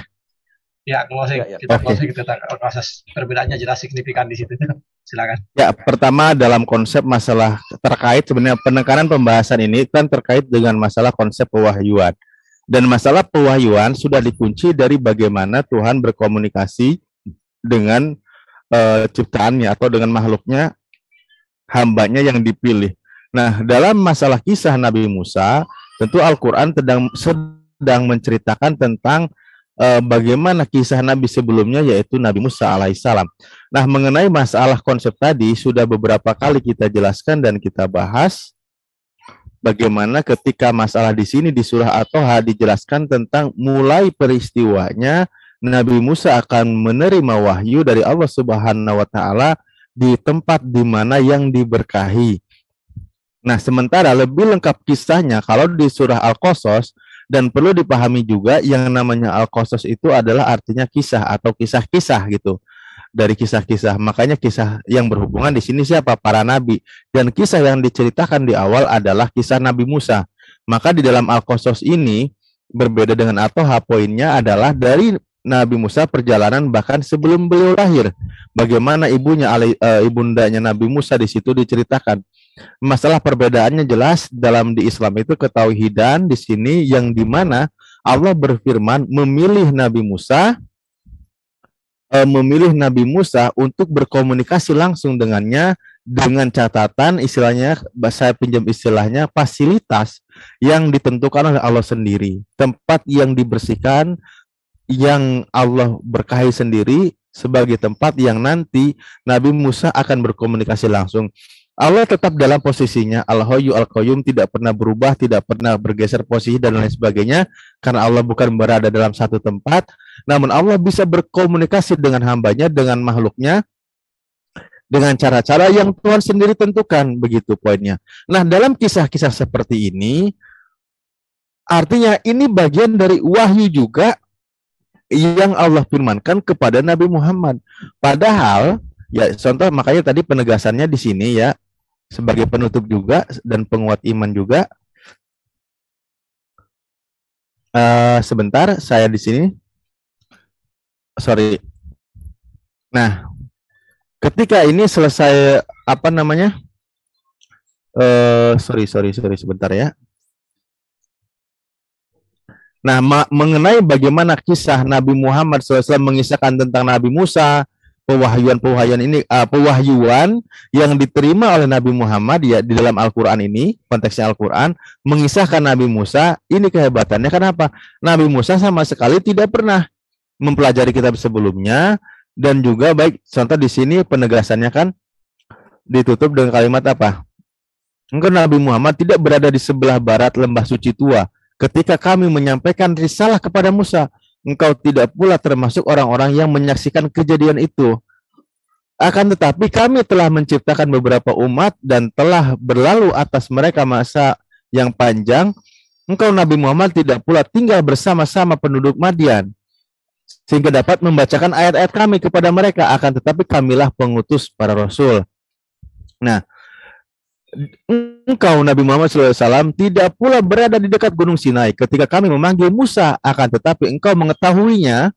Ya, closing. Ya, ya. Kita okay. closing kita proses perbedaannya jelas signifikan di situ. Silakan. Ya, pertama dalam konsep masalah terkait sebenarnya penekanan pembahasan ini kan terkait dengan masalah konsep pewahyuan. Dan masalah pewahyuan sudah dikunci dari bagaimana Tuhan berkomunikasi dengan uh, ciptaannya atau dengan makhluknya, hambanya yang dipilih. Nah, dalam masalah kisah Nabi Musa, tentu Al-Quran sedang, sedang menceritakan tentang uh, bagaimana kisah Nabi sebelumnya, yaitu Nabi Musa alaihissalam. Nah, mengenai masalah konsep tadi, sudah beberapa kali kita jelaskan dan kita bahas bagaimana ketika masalah di sini di surah At-Toha dijelaskan tentang mulai peristiwanya Nabi Musa akan menerima wahyu dari Allah Subhanahu wa taala di tempat di mana yang diberkahi. Nah, sementara lebih lengkap kisahnya kalau di surah Al-Qasas dan perlu dipahami juga yang namanya Al-Qasas itu adalah artinya kisah atau kisah-kisah gitu dari kisah-kisah. Makanya kisah yang berhubungan di sini siapa? Para nabi. Dan kisah yang diceritakan di awal adalah kisah Nabi Musa. Maka di dalam Al-Qasas ini berbeda dengan atau poinnya adalah dari Nabi Musa perjalanan bahkan sebelum beliau lahir. Bagaimana ibunya eh, ibundanya Nabi Musa di situ diceritakan. Masalah perbedaannya jelas dalam di Islam itu ketauhidan di sini yang dimana Allah berfirman memilih Nabi Musa Eh, memilih Nabi Musa untuk berkomunikasi langsung dengannya dengan catatan istilahnya saya pinjam istilahnya fasilitas yang ditentukan oleh Allah sendiri tempat yang dibersihkan yang Allah berkahi sendiri sebagai tempat yang nanti Nabi Musa akan berkomunikasi langsung Allah tetap dalam posisinya Al-Hayyu Al-Qayyum tidak pernah berubah, tidak pernah bergeser posisi dan lain sebagainya karena Allah bukan berada dalam satu tempat namun Allah bisa berkomunikasi dengan hambanya, dengan makhluknya, dengan cara-cara yang Tuhan sendiri tentukan. Begitu poinnya. Nah, dalam kisah-kisah seperti ini, artinya ini bagian dari wahyu juga yang Allah firmankan kepada Nabi Muhammad. Padahal, ya contoh makanya tadi penegasannya di sini ya, sebagai penutup juga dan penguat iman juga. Uh, sebentar, saya di sini sorry. Nah, ketika ini selesai apa namanya? uh, sorry, sorry, sorry sebentar ya. Nah, mengenai bagaimana kisah Nabi Muhammad SAW mengisahkan tentang Nabi Musa, pewahyuan-pewahyuan ini, uh, pewahyuan yang diterima oleh Nabi Muhammad ya di dalam Al-Quran ini, konteksnya Al-Quran, mengisahkan Nabi Musa, ini kehebatannya. Kenapa? Nabi Musa sama sekali tidak pernah mempelajari kitab sebelumnya dan juga baik contoh di sini penegasannya kan ditutup dengan kalimat apa? Engkau Nabi Muhammad tidak berada di sebelah barat lembah suci tua ketika kami menyampaikan risalah kepada Musa. Engkau tidak pula termasuk orang-orang yang menyaksikan kejadian itu. Akan tetapi kami telah menciptakan beberapa umat dan telah berlalu atas mereka masa yang panjang. Engkau Nabi Muhammad tidak pula tinggal bersama-sama penduduk Madian sehingga dapat membacakan ayat-ayat kami kepada mereka akan tetapi kamilah pengutus para rasul. Nah, engkau Nabi Muhammad SAW tidak pula berada di dekat Gunung Sinai ketika kami memanggil Musa akan tetapi engkau mengetahuinya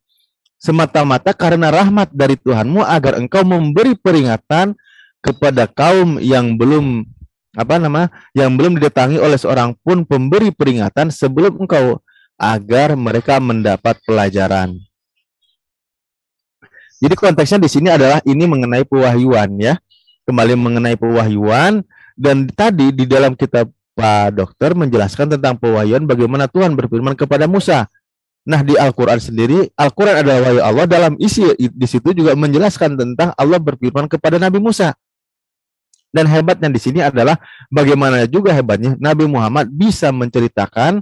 semata-mata karena rahmat dari Tuhanmu agar engkau memberi peringatan kepada kaum yang belum apa nama yang belum didatangi oleh seorang pun pemberi peringatan sebelum engkau agar mereka mendapat pelajaran. Jadi konteksnya di sini adalah ini mengenai pewahyuan ya. Kembali mengenai pewahyuan dan tadi di dalam kitab Pak Dokter menjelaskan tentang pewahyuan bagaimana Tuhan berfirman kepada Musa. Nah di Al-Quran sendiri, Al-Quran adalah wahyu Allah dalam isi di situ juga menjelaskan tentang Allah berfirman kepada Nabi Musa. Dan hebatnya di sini adalah bagaimana juga hebatnya Nabi Muhammad bisa menceritakan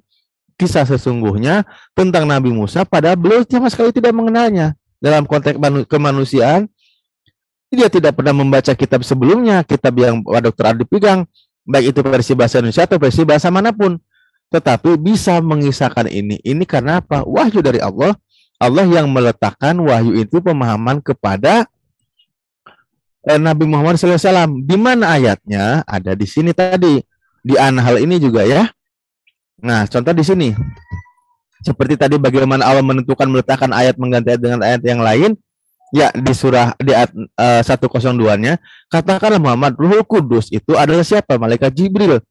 kisah sesungguhnya tentang Nabi Musa pada beliau sama sekali tidak mengenalnya dalam konteks kemanusiaan dia tidak pernah membaca kitab sebelumnya, kitab yang Pak Dr. Adi pegang, baik itu versi bahasa Indonesia atau versi bahasa manapun. Tetapi bisa mengisahkan ini. Ini karena apa? Wahyu dari Allah. Allah yang meletakkan wahyu itu pemahaman kepada eh, Nabi Muhammad SAW. Di mana ayatnya? Ada di sini tadi. Di Anhal ini juga ya. Nah, contoh di sini seperti tadi bagaimana Allah menentukan meletakkan ayat mengganti ayat dengan ayat yang lain ya di surah di ayat uh, eh, 102-nya katakanlah Muhammad Ruhul Kudus itu adalah siapa malaikat Jibril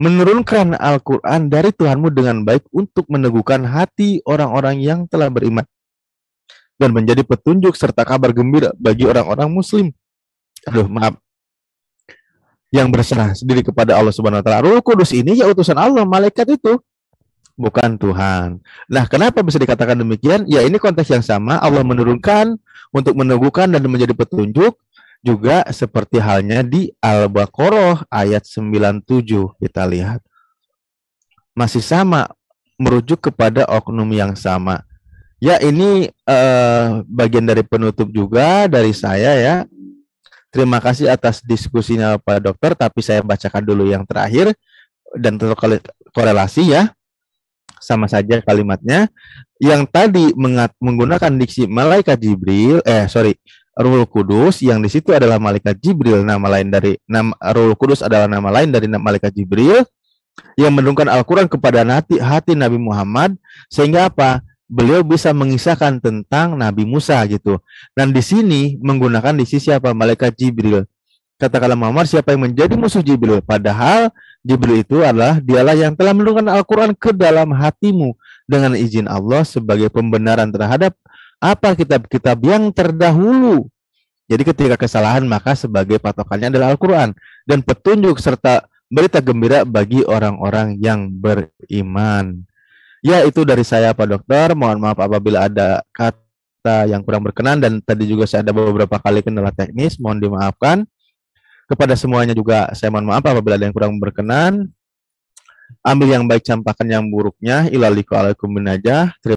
menurunkan Al-Qur'an dari Tuhanmu dengan baik untuk meneguhkan hati orang-orang yang telah beriman dan menjadi petunjuk serta kabar gembira bagi orang-orang muslim. Aduh, maaf. Yang berserah sendiri kepada Allah Subhanahu wa taala. Ruh Kudus ini ya utusan Allah, malaikat itu bukan Tuhan. Nah, kenapa bisa dikatakan demikian? Ya, ini konteks yang sama. Allah menurunkan untuk meneguhkan dan menjadi petunjuk juga seperti halnya di Al-Baqarah ayat 97 kita lihat. Masih sama merujuk kepada oknum yang sama. Ya, ini eh, bagian dari penutup juga dari saya ya. Terima kasih atas diskusinya Pak Dokter, tapi saya bacakan dulu yang terakhir dan terkorelasi ya sama saja kalimatnya yang tadi mengat, menggunakan diksi malaikat Jibril eh sorry Ruhul Kudus yang di situ adalah malaikat Jibril nama lain dari nama Ruhul Kudus adalah nama lain dari malaikat Jibril yang menurunkan Al-Qur'an kepada hati, hati Nabi Muhammad sehingga apa beliau bisa mengisahkan tentang Nabi Musa gitu dan di sini menggunakan diksi siapa malaikat Jibril katakanlah Muhammad siapa yang menjadi musuh Jibril padahal Jibril itu adalah dialah yang telah menurunkan Al-Quran ke dalam hatimu dengan izin Allah sebagai pembenaran terhadap apa kitab-kitab yang terdahulu. Jadi ketika kesalahan maka sebagai patokannya adalah Al-Quran dan petunjuk serta berita gembira bagi orang-orang yang beriman. Ya itu dari saya Pak Dokter, mohon maaf apabila ada kata yang kurang berkenan dan tadi juga saya ada beberapa kali kendala teknis, mohon dimaafkan. Kepada semuanya juga saya mohon maaf apabila ada yang kurang berkenan. Ambil yang baik, campakan yang buruknya. Ilaliko alaikum minajah.